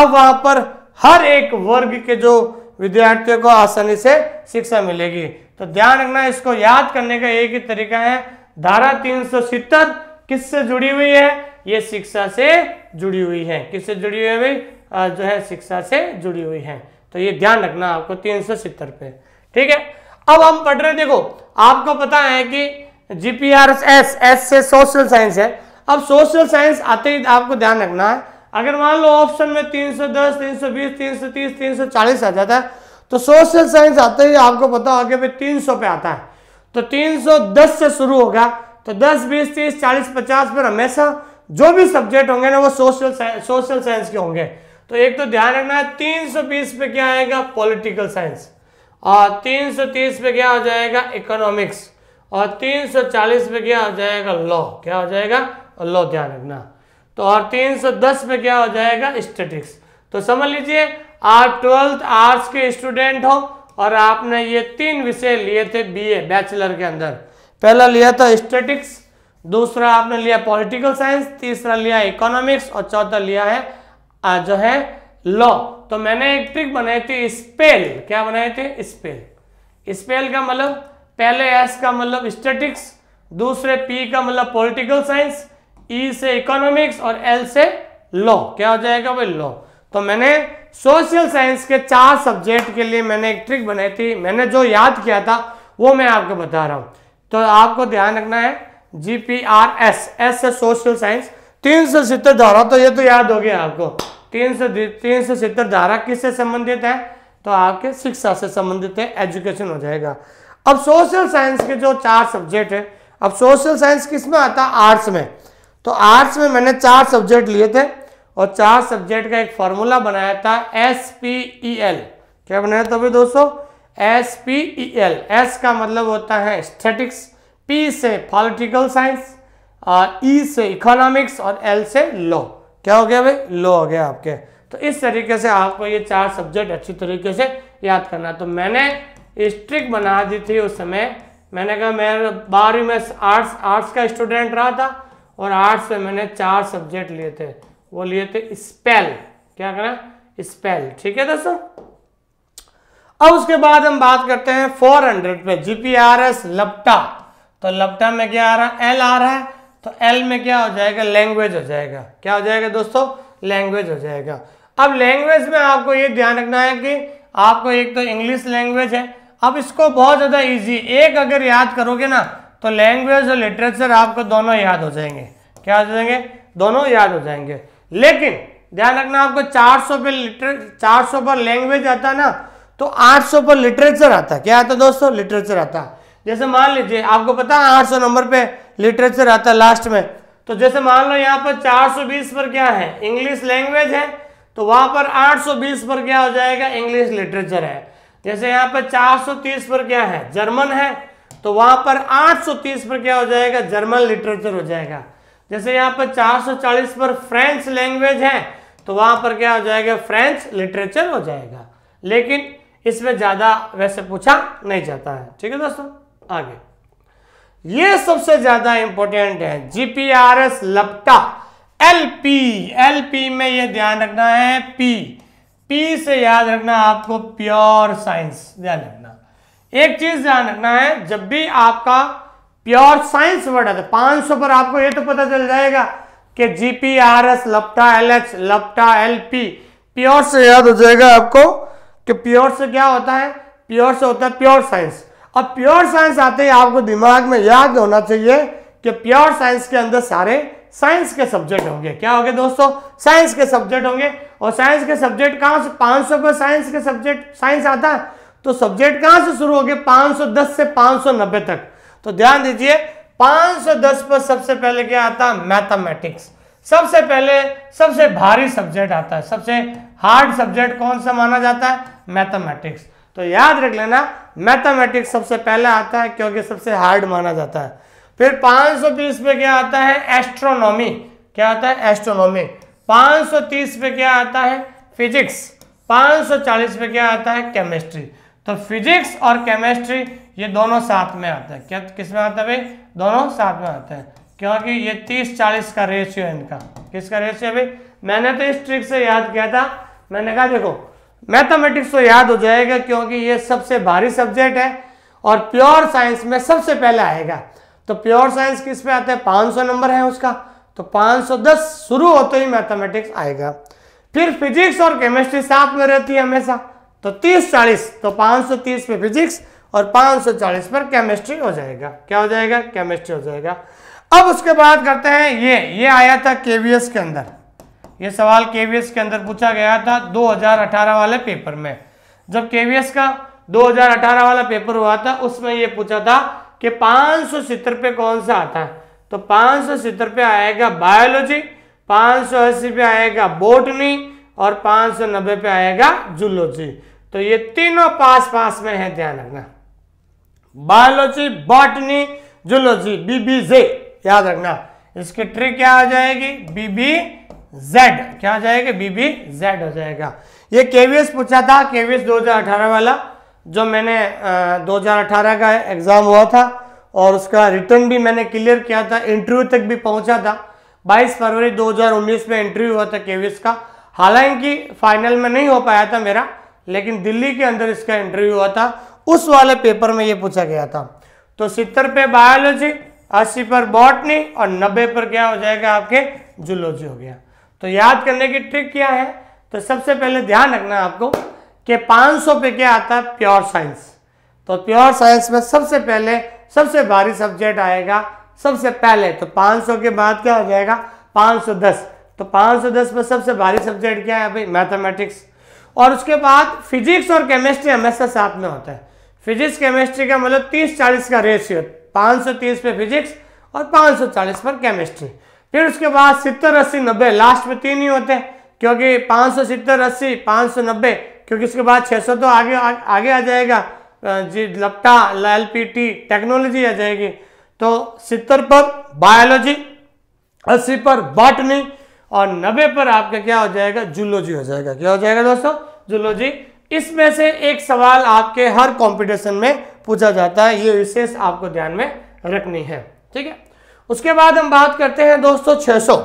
अब वहां पर हर एक वर्ग के जो विद्यार्थियों को आसानी से शिक्षा मिलेगी तो ध्यान रखना इसको याद करने का एक ही तरीका है धारा तीन किससे जुड़ी हुई है ये शिक्षा से जुड़ी हुई है किससे जुड़ी हुई है भाई जो है शिक्षा से जुड़ी हुई है तो ये ध्यान रखना आपको तीन सौ सितर पे ठीक है अब हम पढ़ रहे देखो आपको पता है कि जीपीआरएस एस से सोशल साइंस है अब सोशल साइंस आते ही आपको ध्यान रखना है अगर मान लो ऑप्शन में 310, 320, 330, 340 आ जाता है तो सोशल साइंस आते ही आपको पता आगे तीन 300 पे आता है तो 310 से शुरू होगा तो 10 20 30 40 50 पर हमेशा जो भी सब्जेक्ट होंगे ना वो सोशल सोशल साइंस के होंगे तो एक तो ध्यान रखना है 320 पे क्या आएगा पॉलिटिकल साइंस और 330 पे क्या हो जाएगा इकोनॉमिक्स और 340 पे क्या हो जाएगा लॉ क्या हो जाएगा लॉ ध्यान रखना तो और 310 पे क्या हो जाएगा स्टेटिक्स तो समझ लीजिए आप ट्वेल्थ आर्ट्स के स्टूडेंट हो और आपने ये तीन विषय लिए थे बीए बैचलर के अंदर पहला लिया था स्टेटिक्स दूसरा आपने लिया पॉलिटिकल साइंस तीसरा लिया इकोनॉमिक्स और चौथा लिया है जो है लॉ तो मैंने एक ट्रिक बनाई थी स्पेल क्या बनाए थे स्पेल स्पेल का मतलब पहले एस का मतलब स्टेटिक्स दूसरे पी का मतलब पॉलिटिकल साइंस ई से इकोनॉमिक्स और एल से लॉ क्या हो जाएगा भाई लॉ तो मैंने सोशल साइंस के चार सब्जेक्ट के लिए मैंने एक ट्रिक बनाई थी मैंने जो याद किया था वो मैं आपको बता रहा हूँ तो आपको ध्यान रखना है G P R S S से सोशल साइंस तीन सौ सितर धारा तो ये तो याद हो गया आपको तीन सौ तीन सौ सितर धारा किससे संबंधित है तो आपके शिक्षा से संबंधित है एजुकेशन हो जाएगा अब सोशल साइंस के जो चार सब्जेक्ट है अब सोशल साइंस किस में आता आर्ट्स में तो आर्ट्स में मैंने चार सब्जेक्ट लिए थे और चार सब्जेक्ट का एक फार्मूला बनाया था एस पी ई एल क्या बनाया था भाई दोस्तों S P E L S का मतलब होता है स्थेटिक्स पी से पॉलिटिकल साइंस और ई e से इकोनॉमिक्स और एल से लॉ क्या हो गया भाई लॉ हो गया आपके तो इस तरीके से आपको ये चार सब्जेक्ट अच्छी तरीके से याद करना तो मैंने स्ट्रिक बना दी थी उस समय मैंने कहा मैं बारहवीं में आर्ट्स आर्ट्स का स्टूडेंट रहा था और आर्ट्स में मैंने चार सब्जेक्ट लिए थे वो लिए थे स्पेल क्या करें स्पेल ठीक है दोस्तों अब उसके बाद हम बात करते हैं 400 पे जीपीआरएस लपटा तो लपटा में क्या आ रहा है एल आ रहा है तो एल में क्या हो जाएगा लैंग्वेज हो जाएगा क्या हो जाएगा दोस्तों लैंग्वेज हो जाएगा अब लैंग्वेज में आपको ये ध्यान रखना है कि आपको एक तो इंग्लिश लैंग्वेज है अब इसको बहुत ज़्यादा इजी एक अगर याद करोगे ना तो लैंग्वेज और लिटरेचर आपको दोनों याद हो जाएंगे क्या हो जाएंगे दोनों याद हो जाएंगे लेकिन ध्यान रखना आपको 400 पे लिटर 400 पर लैंग्वेज आता ना तो 800 पर लिटरेचर आता क्या आता दोस्तों लिटरेचर आता जैसे मान लीजिए आपको पता है आठ नंबर पे लिटरेचर आता लास्ट में तो जैसे मान लो यहाँ पर 420 पर क्या है इंग्लिश लैंग्वेज है तो वहां पर 820 पर क्या हो जाएगा इंग्लिश लिटरेचर है जैसे यहाँ पर 430 पर क्या है जर्मन है तो वहां पर 830 पर क्या हो जाएगा जर्मन लिटरेचर हो जाएगा जैसे यहाँ पर 440 पर फ्रेंच लैंग्वेज है तो वहां पर क्या हो जाएगा फ्रेंच लिटरेचर हो जाएगा लेकिन इसमें ज़्यादा वैसे पूछा नहीं जाता है ठीक है दोस्तों आगे ये सबसे ज़्यादा इंपॉर्टेंट है जीपीआरएस लपटा एलपी एलपी में ये ध्यान रखना है पी पी से याद रखना आपको प्योर साइंस ध्यान रखना एक चीज़ ध्यान रखना है जब भी आपका प्योर साइंस वर्ड है तो पांच सौ पर आपको ये तो पता चल जाएगा कि जीपी आर एस लपटा एल एच लपटा एल पी प्योर से याद हो जाएगा आपको कि प्योर से क्या होता है प्योर से होता है प्योर साइंस अब प्योर साइंस आते ही आपको दिमाग में याद होना चाहिए कि प्योर साइंस के अंदर सारे साइंस के सब्जेक्ट होंगे क्या होंगे दोस्तों साइंस के सब्जेक्ट होंगे और साइंस के सब्जेक्ट कहाँ से 500 पर साइंस के सब्जेक्ट साइंस आता है तो सब्जेक्ट कहाँ से शुरू हो गए दस से नब्बे तक तो ध्यान दीजिए 510 पर सबसे पहले क्या आता है मैथमेटिक्स सबसे पहले सबसे भारी सब्जेक्ट आता है सबसे हार्ड सब्जेक्ट कौन सा माना जाता है मैथमेटिक्स तो याद रख लेना मैथमेटिक्स सबसे पहले आता है क्योंकि सबसे हार्ड माना जाता है फिर 530 पे क्या आता है एस्ट्रोनॉमी क्या आता है एस्ट्रोनॉमी 530 पे क्या आता है फिजिक्स 540 पे क्या आता है केमिस्ट्री तो फिजिक्स और केमिस्ट्री ये दोनों साथ में आते हैं क्या किस में आते हैं भाई दोनों साथ में आते हैं क्योंकि ये तीस चालीस का रेशियो है इनका किसका रेशियो है भाई मैंने तो इस ट्रिक से याद किया था मैंने कहा देखो मैथमेटिक्स तो याद हो जाएगा क्योंकि ये सबसे भारी सब्जेक्ट है और प्योर साइंस में सबसे पहले आएगा तो प्योर साइंस किस पे आता है पाँच नंबर है उसका तो पाँच शुरू होते ही मैथमेटिक्स आएगा फिर फिजिक्स और केमिस्ट्री साथ में रहती है हमेशा तो 30-40 तो 530 पे फिजिक्स और 540 पर केमिस्ट्री हो जाएगा क्या हो जाएगा केमिस्ट्री हो जाएगा अब उसके बाद करते हैं ये ये आया था केवीएस के अंदर ये सवाल केवीएस के अंदर पूछा गया था 2018 वाले पेपर में जब केवीएस का 2018 वाला पेपर हुआ था उसमें ये पूछा था कि पांच पे कौन सा आता है तो पांच सौ पे आएगा बायोलॉजी पांच पे आएगा बोटनी और पांच सौ नब्बे पे आएगा जुलोजी तो ये तीनों पास पास में है ध्यान रखना biology botany zoology BB J याद रखना इसकी ट्रिक क्या हो जाएगी बीबी जेड क्या हो जाएगा बीबी जेड हो जाएगा ये केवीएस पूछा था केवीएस 2018 वाला जो मैंने आ, 2018 का एग्ज़ाम हुआ था और उसका रिटर्न भी मैंने क्लियर किया था इंटरव्यू तक भी पहुंचा था 22 फरवरी 2019 में इंटरव्यू हुआ था केवीएस का हालांकि फाइनल में नहीं हो पाया था मेरा लेकिन दिल्ली के अंदर इसका इंटरव्यू हुआ था उस वाले पेपर में ये पूछा गया था तो सितर पे बायोलॉजी अस्सी पर बॉटनी और नब्बे पर क्या हो जाएगा आपके जूलॉजी हो गया तो याद करने की ट्रिक क्या है तो सबसे पहले ध्यान रखना आपको कि 500 पे क्या आता है प्योर साइंस तो प्योर साइंस में सबसे पहले सबसे भारी सब्जेक्ट आएगा सबसे पहले तो 500 के बाद क्या हो जाएगा 510 तो 510 में सबसे भारी सब्जेक्ट क्या है भाई मैथमेटिक्स और उसके बाद फिजिक्स और केमिस्ट्री हमेशा साथ में होता है फिजिक्स केमिस्ट्री का मतलब तीस चालीस का रेशियो पाँच सौ तीस पे फिजिक्स और पाँच सौ चालीस पर केमिस्ट्री फिर उसके बाद सितर अस्सी नब्बे लास्ट में तीन ही होते हैं क्योंकि पाँच सौ सितर अस्सी पाँच सौ नब्बे क्योंकि उसके बाद छः सौ तो आगे आ, आगे आ जाएगा जी लपटा एल पी टी टेक्नोलॉजी आ जाएगी तो सितर पर बायोलॉजी अस्सी पर बॉटनी और नब्बे पर आपका क्या हो जाएगा जुलोजी हो जाएगा क्या हो जाएगा दोस्तों जुलोजी इसमें से एक सवाल आपके हर कॉम्पिटिशन में पूछा जाता है ये विशेष आपको ध्यान में रखनी है ठीक है उसके बाद हम बात करते हैं दोस्तों 600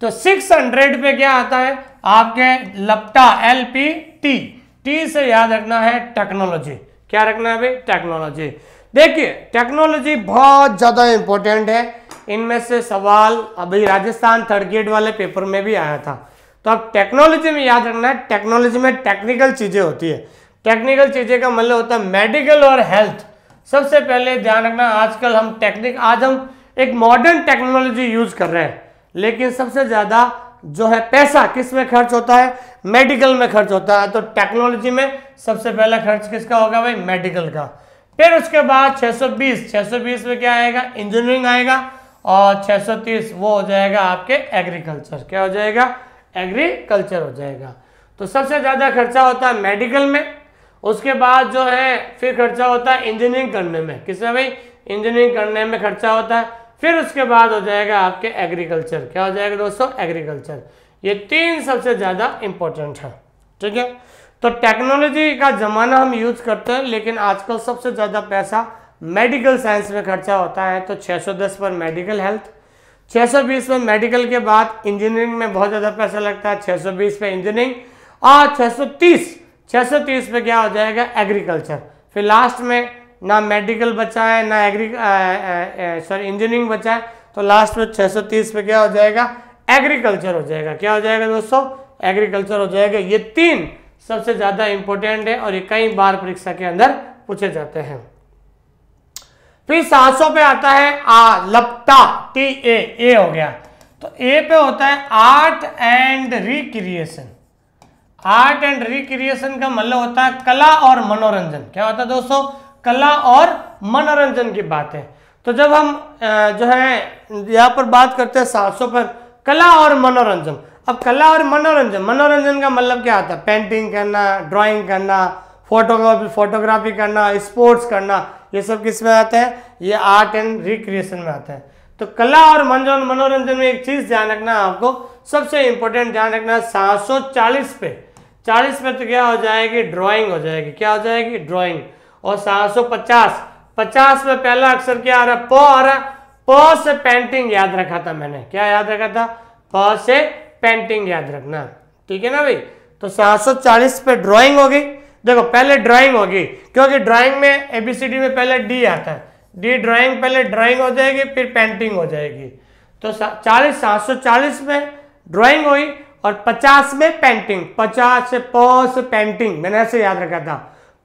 तो 600 पे क्या आता है आपके लपटा एल पी टी टी से याद रखना है टेक्नोलॉजी क्या रखना है भाई टेक्नोलॉजी देखिए टेक्नोलॉजी बहुत ज़्यादा इंपॉर्टेंट है इनमें से सवाल अभी राजस्थान थर्ड ग्रेड वाले पेपर में भी आया था तो अब टेक्नोलॉजी में याद रखना है टेक्नोलॉजी में टेक्निकल चीज़ें होती है टेक्निकल चीज़ें का मतलब होता है मेडिकल और हेल्थ सबसे पहले ध्यान रखना आजकल हम टेक्निक आज हम एक मॉडर्न टेक्नोलॉजी यूज़ कर रहे हैं लेकिन सबसे ज़्यादा जो है पैसा किस में खर्च होता है मेडिकल में खर्च होता है तो टेक्नोलॉजी में सबसे पहला खर्च किसका होगा भाई मेडिकल का फिर उसके बाद 620 620 में क्या आएगा इंजीनियरिंग आएगा और 630 वो हो जाएगा आपके एग्रीकल्चर क्या हो जाएगा एग्रीकल्चर हो जाएगा तो सबसे ज़्यादा खर्चा होता है मेडिकल में उसके बाद जो है फिर खर्चा होता है इंजीनियरिंग करने में किसमें भाई इंजीनियरिंग करने में खर्चा होता है फिर उसके बाद हो जाएगा आपके एग्रीकल्चर क्या हो जाएगा दोस्तों एग्रीकल्चर ये तीन सबसे ज़्यादा इम्पोर्टेंट है ठीक है तो टेक्नोलॉजी का ज़माना हम यूज़ करते हैं लेकिन आजकल सबसे ज़्यादा पैसा मेडिकल साइंस में खर्चा होता है तो 610 पर मेडिकल हेल्थ 620 पर मेडिकल के बाद इंजीनियरिंग में बहुत ज़्यादा पैसा लगता है 620 पे इंजीनियरिंग और 630 630 पे क्या हो जाएगा एग्रीकल्चर फिर लास्ट में ना मेडिकल बचा है ना एग्री सॉरी इंजीनियरिंग बचा है तो लास्ट में 630 पे क्या हो जाएगा एग्रीकल्चर हो जाएगा क्या हो जाएगा दोस्तों एग्रीकल्चर हो जाएगा ये तीन सबसे ज़्यादा इंपॉर्टेंट है और ये कई बार परीक्षा के अंदर पूछे जाते हैं फिर 700 पे आता है आ लपटा टी ए ए हो गया तो ए पे होता है art and recreation art and recreation का मतलब होता है कला और मनोरंजन क्या होता है दोस्तों कला और मनोरंजन की बात है तो जब हम जो है यहाँ पर बात करते हैं 700 पर कला और मनोरंजन अब कला और मनोरंजन मनोरंजन का मतलब क्या आता है पेंटिंग करना ड्राइंग करना फोटोग्राफी फोटोग्राफी करना स्पोर्ट्स करना ये सब किस में आते हैं ये आर्ट एंड रिक्रिएशन में आते हैं तो कला और मनोरंजन में एक चीज़ ध्यान रखना आपको सबसे इंपॉर्टेंट ध्यान रखना सात चालीस पे चालीस पे तो क्या हो जाएगी ड्राइंग हो जाएगी क्या हो जाएगी ड्राइंग और सात सौ पचास पचास में पहला अक्षर क्या आ रहा है प आ रहा है प से पेंटिंग याद रखा था मैंने क्या याद रखा था प से पेंटिंग याद रखना ठीक है ना भाई तो सात सौ चालीस पे ड्रॉइंग हो गई देखो पहले ड्राइंग होगी क्योंकि ड्राइंग में एबीसीडी में पहले डी आता है डी ड्राइंग पहले ड्राइंग हो जाएगी फिर पेंटिंग हो जाएगी तो चालीस सात सौ चालीस में ड्राइंग हुई और पचास में पेंटिंग पचास से पो से पेंटिंग मैंने ऐसे याद रखा था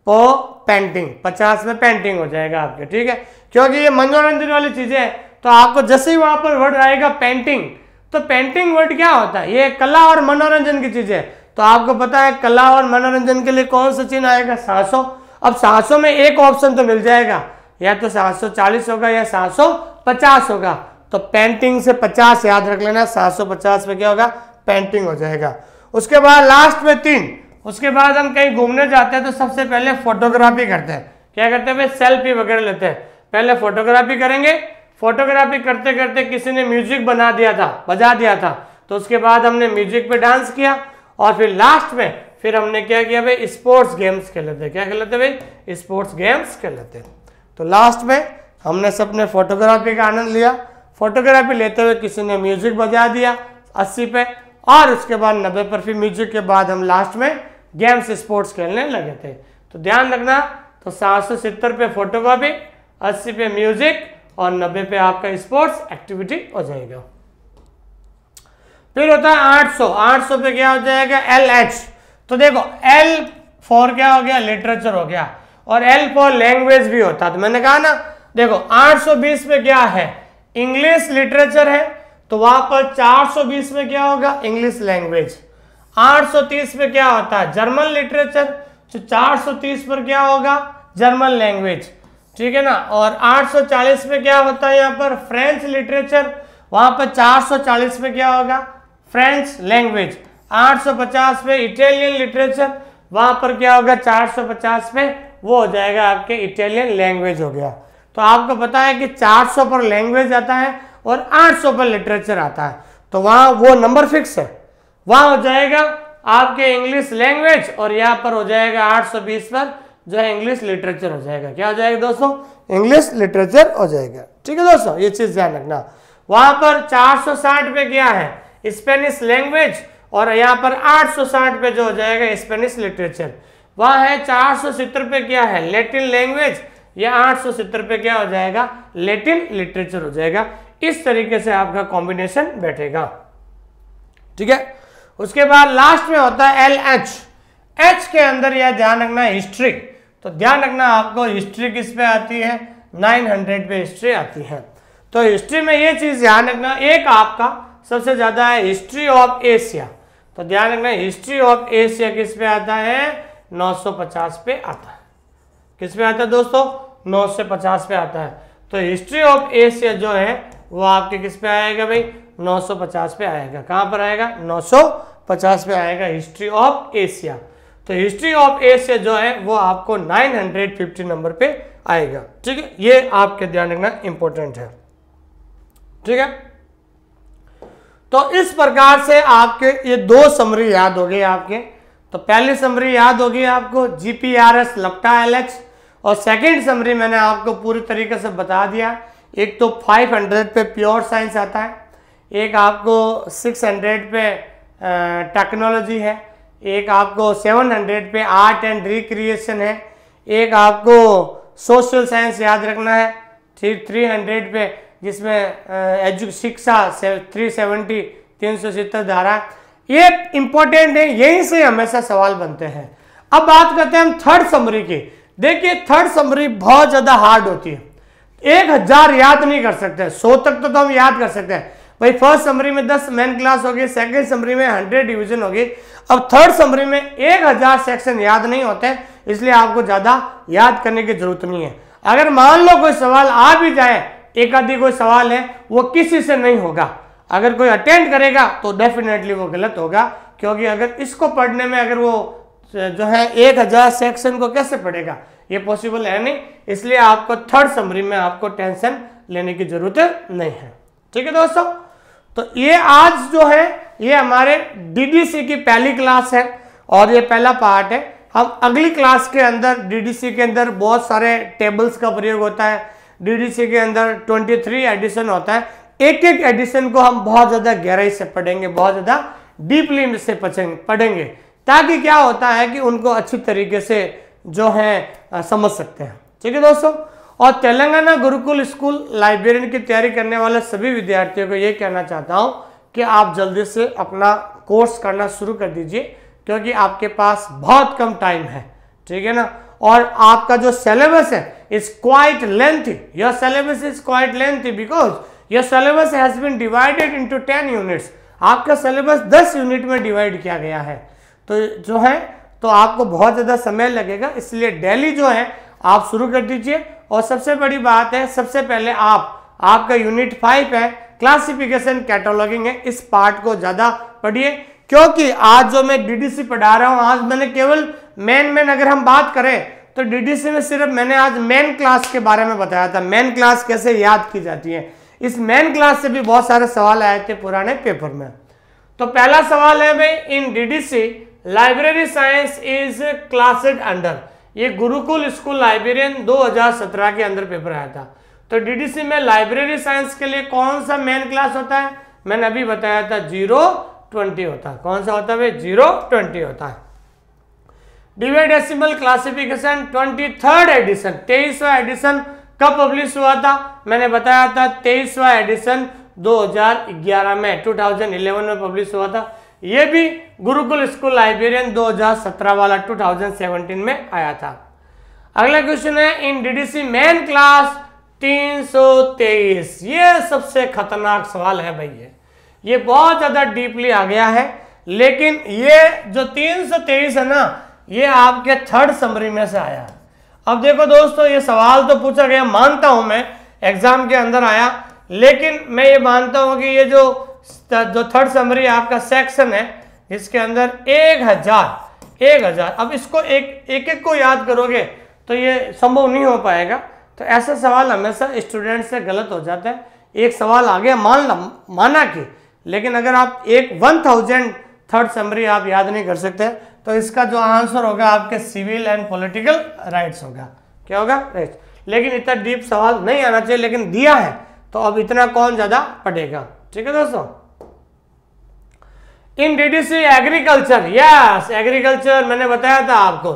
पो पेंटिंग पचास में पेंटिंग हो जाएगा आपके ठीक है क्योंकि ये मनोरंजन वाली चीज़ें हैं तो आपको जैसे ही वहां पर वर्ड आएगा पेंटिंग तो पेंटिंग वर्ड क्या होता है ये कला और मनोरंजन की चीजें तो आपको पता है कला और मनोरंजन के लिए कौन सा चिन्ह आएगा सात अब सात में एक ऑप्शन तो मिल जाएगा या तो सात होगा या सात होगा तो पेंटिंग से 50 याद रख लेना पचास में क्या होगा पेंटिंग हो जाएगा उसके बाद लास्ट में तीन उसके बाद हम कहीं घूमने जाते हैं तो सबसे पहले फोटोग्राफी करते हैं क्या करते हैं भाई सेल्फी वगैरह लेते हैं पहले फोटोग्राफी करेंगे फोटोग्राफी करते करते किसी ने म्यूजिक बना दिया था बजा दिया था तो उसके बाद हमने म्यूजिक पे डांस किया और फिर लास्ट में फिर हमने क्या किया भाई स्पोर्ट्स गेम्स खेले थे क्या खेले थे भाई स्पोर्ट्स गेम्स खेले थे तो लास्ट में हमने सबने फोटोग्राफी का आनंद लिया फोटोग्राफी लेते हुए किसी ने म्यूजिक बजा दिया अस्सी पे और उसके बाद नब्बे पर फिर म्यूजिक के बाद हम लास्ट में गेम्स स्पोर्ट्स खेलने लगे थे तो ध्यान रखना तो सात सौ सत्तर पे फोटोग्राफी अस्सी पे म्यूजिक और नब्बे पे आपका स्पोर्ट्स एक्टिविटी हो जाएगा फिर होता है आठ सौ आठ सौ पे क्या हो जाएगा एल एच तो देखो एल फॉर क्या हो गया लिटरेचर हो गया और एल फॉर लैंग्वेज भी होता तो मैंने कहा ना देखो 820 में क्या है इंग्लिश लिटरेचर है तो वहां पर 420 में क्या होगा इंग्लिश लैंग्वेज 830 में क्या होता है जर्मन लिटरेचर तो 430 पर क्या होगा जर्मन लैंग्वेज ठीक है ना और 840 में क्या होता है यहाँ पर फ्रेंच लिटरेचर वहां पर 440 में क्या होगा फ्रेंच लैंग्वेज 850 पे इटालियन लिटरेचर वहां पर क्या होगा 450 पे वो हो जाएगा आपके इटालियन लैंग्वेज हो गया तो आपको पता है कि 400 पर लैंग्वेज आता है और 800 पर लिटरेचर आता है तो वहां वो नंबर फिक्स है वहां हो जाएगा आपके इंग्लिश लैंग्वेज और यहाँ पर हो जाएगा 820 पर जो है इंग्लिश लिटरेचर हो जाएगा क्या हो जाएगा दोस्तों इंग्लिश लिटरेचर हो जाएगा ठीक है दोस्तों ये चीज़ ध्यान रखना वहां पर 460 पे क्या है स्पेनिश लैंग्वेज और यहाँ पर 860 पे जो हो जाएगा स्पेनिश लिटरेचर वह है चार पे क्या है लेटिन लैंग्वेज या आठ सौ पे क्या हो जाएगा लेटिन लिटरेचर हो जाएगा इस तरीके से आपका कॉम्बिनेशन बैठेगा ठीक है उसके बाद लास्ट में होता है एल एच एच के अंदर यह ध्यान रखना हिस्ट्री तो ध्यान रखना आपको हिस्ट्री किस पे आती है 900 पे हिस्ट्री आती है तो हिस्ट्री में यह चीज़ ध्यान रखना एक आपका सबसे ज़्यादा है हिस्ट्री ऑफ एशिया तो ध्यान रखना हिस्ट्री ऑफ एशिया किस पे आता है 950 पे आता है किस पे आता है दोस्तों 950 पे आता है तो हिस्ट्री ऑफ एशिया जो है वो आपके किस पे आएगा भाई 950 पे आएगा कहां पर आएगा 950 पे आएगा हिस्ट्री ऑफ एशिया तो हिस्ट्री ऑफ एशिया जो है वो आपको 950 नंबर पे आएगा ठीक है ये आपके ध्यान रखना इंपॉर्टेंट है ठीक है तो इस प्रकार से आपके ये दो समरी याद हो गए आपके तो पहली समरी याद होगी आपको जी पी आर एस लपटा एल एक्स और सेकेंड समरी मैंने आपको पूरी तरीके से बता दिया एक तो 500 पे प्योर साइंस आता है एक आपको 600 पे टेक्नोलॉजी है एक आपको 700 पे आर्ट एंड रिक्रिएशन है एक आपको सोशल साइंस याद रखना है ठीक थ्री पे जिसमें एजु शिक्षा थ्री सेवेंटी तीन सौ सत्तर धारा ये इंपॉर्टेंट है यहीं से हमेशा सवाल बनते हैं अब बात करते हैं हम थर्ड समरी की देखिए थर्ड समरी बहुत ज़्यादा हार्ड होती है एक हज़ार याद नहीं कर सकते सौ तक तो, तो हम याद कर सकते हैं भाई फर्स्ट समरी में दस मेन क्लास होगी सेकेंड समरी में हंड्रेड डिविजन होगी अब थर्ड समरी में एक हज़ार सेक्शन याद नहीं होते इसलिए आपको ज़्यादा याद करने की जरूरत नहीं है अगर मान लो कोई सवाल आ भी जाए एक आधी कोई सवाल है वो किसी से नहीं होगा अगर कोई अटेंड करेगा तो डेफिनेटली वो गलत होगा क्योंकि अगर इसको पढ़ने में अगर वो जो है एक हज़ार सेक्शन को कैसे पढ़ेगा ये पॉसिबल है नहीं इसलिए आपको थर्ड समरी में आपको टेंशन लेने की ज़रूरत नहीं है ठीक है दोस्तों तो ये आज जो है ये हमारे डीडीसी की पहली क्लास है और ये पहला पार्ट है हम अगली क्लास के अंदर डीडीसी के अंदर बहुत सारे टेबल्स का प्रयोग होता है डीडीसी के अंदर 23 एडिशन होता है एक एक एडिशन को हम बहुत ज़्यादा गहराई से पढ़ेंगे बहुत ज़्यादा डीपली से पढ़ेंगे ताकि क्या होता है कि उनको अच्छी तरीके से जो है समझ सकते हैं ठीक है दोस्तों और तेलंगाना गुरुकुल स्कूल लाइब्रेरियन की तैयारी करने वाले सभी विद्यार्थियों को ये कहना चाहता हूँ कि आप जल्दी से अपना कोर्स करना शुरू कर दीजिए क्योंकि आपके पास बहुत कम टाइम है ठीक है ना और आपका जो सिलेबस है is quite lengthy. Your syllabus is quite lengthy because your syllabus has been divided into 10 units. आपका syllabus 10 unit में divide किया गया है तो जो है तो आपको बहुत ज़्यादा समय लगेगा इसलिए डेली जो है आप शुरू कर दीजिए और सबसे बड़ी बात है सबसे पहले आप आपका यूनिट फाइव है क्लासिफिकेशन कैटलॉगिंग है इस पार्ट को ज़्यादा पढ़िए क्योंकि आज जो मैं डीडीसी पढ़ा रहा हूँ आज मैंने केवल मेन मेन अगर हम बात करें तो डीडीसी में सिर्फ मैंने आज मेन क्लास के बारे में बताया था मेन क्लास कैसे याद की जाती है इस मेन क्लास से भी बहुत सारे सवाल आए थे पुराने पेपर में तो पहला सवाल है भाई in DDC library science is classed under ये गुरुकुल स्कूल लाइब्रेरियन 2017 के अंदर पेपर आया था तो डीडीसी में लाइब्रेरी साइंस के लिए कौन सा मेन क्लास होता है मैंने अभी बताया था जीरो ट्वेंटी होता है कौन सा होता है भाई जीरो ट्वेंटी होता है Dewey decimal classification twenty third edition तेईसवा एडिशन कब पब्लिश हुआ था मैंने बताया था तेईसवा एडिशन 2011 में 2011 में पब्लिश हुआ था यह भी गुरुकुल स्कूल लाइब्रेरियन 2017 वाला 2017 में आया था अगला क्वेश्चन है इन डीडीसी मेन क्लास 323 ये सबसे खतरनाक सवाल है भाई ये ये बहुत ज़्यादा डीपली आ गया है लेकिन ये जो 323 है ना ये आपके थर्ड समरी में से आया अब देखो दोस्तों ये सवाल तो पूछा गया मानता हूं मैं एग्जाम के अंदर आया लेकिन मैं ये मानता हूं कि ये जो जो थर्ड समरी आपका सेक्शन है जिसके अंदर एक हजार एक हजार अब इसको एक एक एक को याद करोगे तो ये संभव नहीं हो पाएगा तो ऐसा सवाल हमेशा स्टूडेंट से गलत हो जाता है एक सवाल आ गया मान ला माना कि लेकिन अगर आप एक वन थाउजेंड थर्ड समरी आप याद नहीं कर सकते तो इसका जो आंसर होगा आपके सिविल एंड पॉलिटिकल राइट्स होगा क्या होगा राइट लेकिन इतना डीप सवाल नहीं आना चाहिए लेकिन दिया है तो अब इतना कौन ज़्यादा पढ़ेगा ठीक है दोस्तों in DDC agriculture yes agriculture मैंने बताया था आपको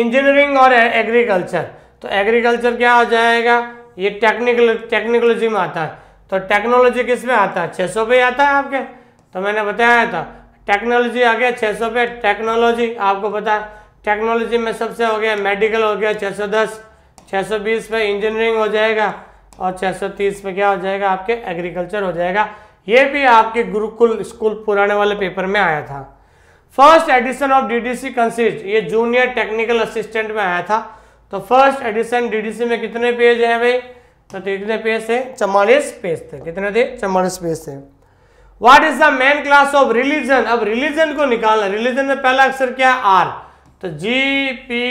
इंजीनियरिंग और एग्रीकल्चर तो एग्रीकल्चर क्या हो जाएगा ये टेक्निकल टेक्निकोलॉजी में आता है तो टेक्नोलॉजी किस में आता है छह सौ पे आता है आपके तो मैंने बताया था टेक्नोलॉजी आ गया छः सौ पे टेक्नोलॉजी आपको पता टेक्नोलॉजी में सबसे हो गया मेडिकल हो गया छः सौ दस छः सौ बीस पे इंजीनियरिंग हो जाएगा और छः सौ तीस पे क्या हो जाएगा आपके एग्रीकल्चर हो जाएगा ये भी आपके गुरुकुल स्कूल पुराने वाले पेपर में आया था first edition of DDC consist ये जूनियर टेक्निकल असिस्टेंट में आया था तो फर्स्ट एडिशन डीडीसी में कितने पेज हैं भाई तो कितने तो पेज थे चवालीस पेज थे कितने थे चवालीस पेज थे what is the main class of religion अब रिलीजन को निकालना रिलीजन में पहला अक्षर क्या है आर तो G P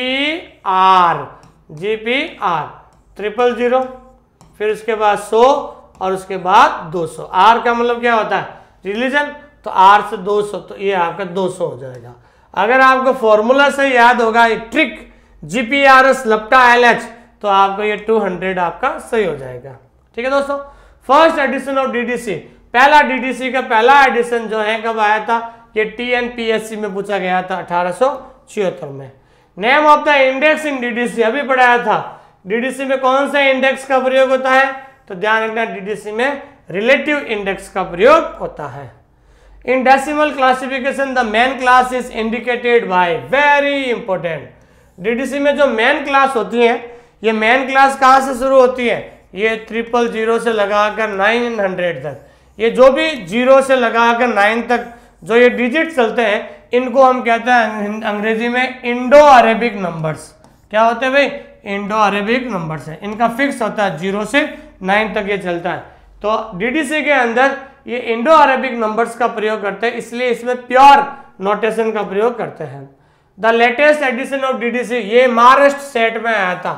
R G P R triple zero फिर उसके बाद सो और उसके बाद दो सौ आर का मतलब क्या होता है रिलीजन तो आर से दो सौ तो ये आपका दो सौ हो जाएगा अगर आपको फॉर्मूला से याद होगा ये trick G P R S लपटा एल एच तो आपको ये टू हंड्रेड आपका सही हो जाएगा ठीक है दोस्तों first edition of D D C पहला डीडीसी का पहला एडिशन जो है कब आया था ये टीएनपीएससी में पूछा गया था अठारह में name of the index in DDC अभी पढ़ाया था डीडीसी में कौन सा इंडेक्स का प्रयोग होता है तो ध्यान रखना डीडीसी में रिलेटिव इंडेक्स का प्रयोग होता है in decimal classification the main class is indicated by very important DDC में जो मेन क्लास होती है ये मेन क्लास कहाँ से शुरू होती है ये ट्रिपल जीरो से लगाकर नाइन हंड्रेड तक ये जो भी जीरो से लगा कर नाइन तक जो ये डिजिट चलते हैं इनको हम कहते हैं अंग्रेजी में इंडो अरेबिक नंबर्स क्या होते हैं भाई इंडो अरेबिक नंबर्स है इनका फिक्स होता है जीरो से नाइन तक ये चलता है तो डीडीसी के अंदर ये इंडो अरेबिक नंबर्स का प्रयोग करते हैं इसलिए इसमें प्योर नोटेशन का प्रयोग करते हैं the latest edition of DDC ये महाराष्ट्र सेट में आया था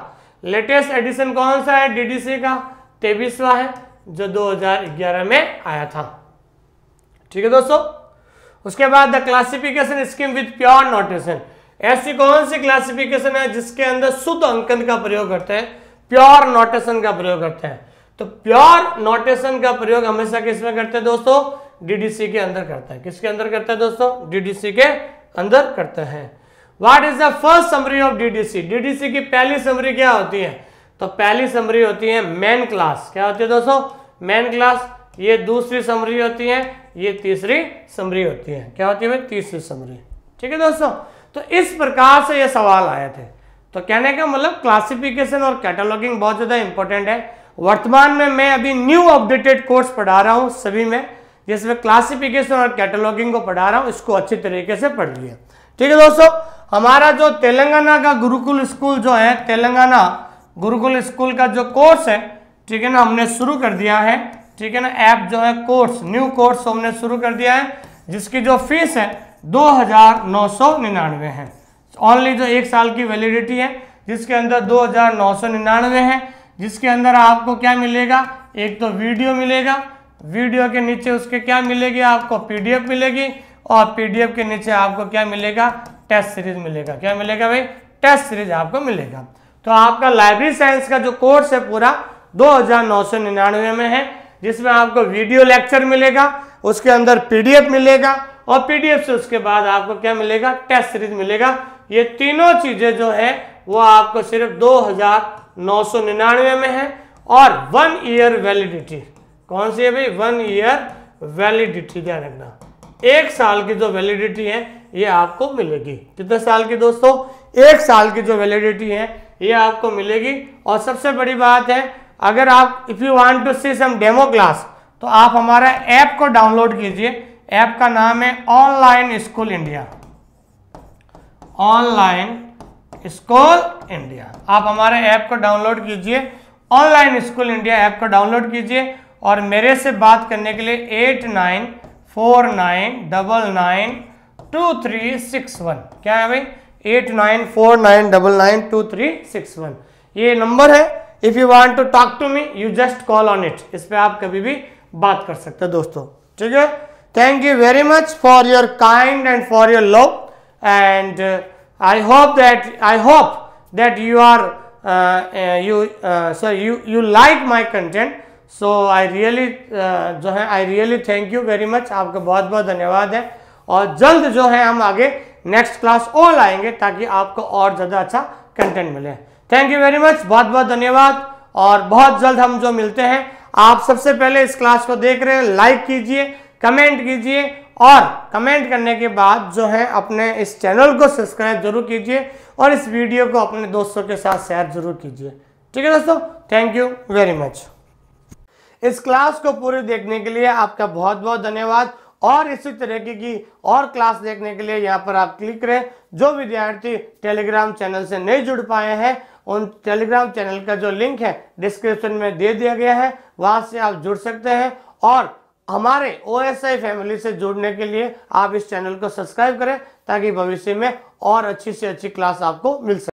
लेटेस्ट एडिशन कौन सा है डीडीसी का तेबीसवा है जो 2011 में आया था ठीक है दोस्तों उसके बाद the classification scheme with pure notation ऐसी कौन सी क्लासिफिकेशन है जिसके अंदर शुद्ध अंकन का प्रयोग करते हैं प्योर नोटेशन का प्रयोग करते हैं तो प्योर नोटेशन का प्रयोग हमेशा किसमें करते हैं दोस्तों डीडीसी के अंदर करते हैं किसके अंदर करते हैं दोस्तों डीडीसी के अंदर करते हैं what is the first summary of DDC DDC की पहली समरी क्या होती है तो पहली समरी होती है मेन क्लास क्या होती है दोस्तों मेन क्लास ये दूसरी समरी होती है ये तीसरी समरी होती है क्या होती है तीसरी समरी ठीक है दोस्तों तो इस प्रकार से ये सवाल आए थे तो कहने का मतलब क्लासिफिकेशन और कैटलॉगिंग बहुत ज़्यादा इंपॉर्टेंट है वर्तमान में मैं अभी न्यू अपडेटेड कोर्स पढ़ा रहा हूँ सभी में जिसमें क्लासिफिकेशन और कैटलॉगिंग को पढ़ा रहा हूँ इसको अच्छी तरीके से पढ़ लिया ठीक है दोस्तों हमारा जो तेलंगाना का गुरुकुल स्कूल जो है तेलंगाना गुरुकुल स्कूल का जो कोर्स है ठीक है ना हमने शुरू कर दिया है ठीक है ना ऐप जो है कोर्स न्यू कोर्स हमने शुरू कर दिया है जिसकी जो फीस है दो हजार नौ सौ निन्यानवे है ऑनली जो एक साल की वैलिडिटी है जिसके अंदर दो हजार नौ सौ निन्यानवे है जिसके अंदर आपको क्या मिलेगा एक तो वीडियो मिलेगा वीडियो के नीचे उसके क्या मिलेगी आपको पीडीएफ मिलेगी और पीडीएफ के नीचे आपको क्या मिलेगा टेस्ट सीरीज मिलेगा क्या मिलेगा भाई टेस्ट सीरीज आपको मिलेगा तो आपका लाइब्रेरी साइंस का जो कोर्स है पूरा 2999 में है जिसमें आपको वीडियो लेक्चर मिलेगा उसके अंदर पीडीएफ मिलेगा और पीडीएफ से उसके बाद आपको क्या मिलेगा टेस्ट सीरीज मिलेगा ये तीनों चीज़ें जो है वो आपको सिर्फ 2999 में है और वन ईयर वैलिडिटी कौन सी है भाई वन ईयर वैलिडिटी ध्यान रखना एक साल की जो वैलिडिटी है ये आपको मिलेगी कितने साल की दोस्तों एक साल की जो वैलिडिटी है ये आपको मिलेगी और सबसे बड़ी बात है अगर आप if you want to see some demo class तो आप हमारा ऐप को डाउनलोड कीजिए ऐप का नाम है online school India online school India आप हमारे ऐप को डाउनलोड कीजिए ऑनलाइन स्कूल इंडिया ऐप को डाउनलोड कीजिए और मेरे से बात करने के लिए eight nine four nine double nine two three six one क्या है भाई eight nine four nine double nine two three six one ये नंबर है if you want to talk to me you just call on it इस पर आप कभी भी बात कर सकते हो तो दोस्तों ठीक है thank you very much for your kind and for your love and I hope that I hope that you are you sir you you like my content so I really जो है I really thank you very much आपका बहुत बहुत धन्यवाद है और जल्द जो है हम आगे नेक्स्ट क्लास और लाएंगे ताकि आपको और ज़्यादा अच्छा कंटेंट मिले थैंक यू वेरी मच बहुत बहुत धन्यवाद और बहुत जल्द हम जो मिलते हैं आप सबसे पहले इस क्लास को देख रहे हैं लाइक कीजिए कमेंट कीजिए और कमेंट करने के बाद जो है अपने इस चैनल को सब्सक्राइब जरूर कीजिए और इस वीडियो को अपने दोस्तों के साथ शेयर जरूर कीजिए ठीक है दोस्तों थैंक यू वेरी मच इस क्लास को पूरे देखने के लिए आपका बहुत बहुत धन्यवाद और इसी तरीके की और क्लास देखने के लिए यहाँ पर आप क्लिक करें जो विद्यार्थी टेलीग्राम चैनल से नहीं जुड़ पाए हैं उन टेलीग्राम चैनल का जो लिंक है डिस्क्रिप्शन में दे दिया गया है वहां से आप जुड़ सकते हैं और हमारे ओ फैमिली से जुड़ने के लिए आप इस चैनल को सब्सक्राइब करें ताकि भविष्य में और अच्छी से अच्छी क्लास आपको मिल सके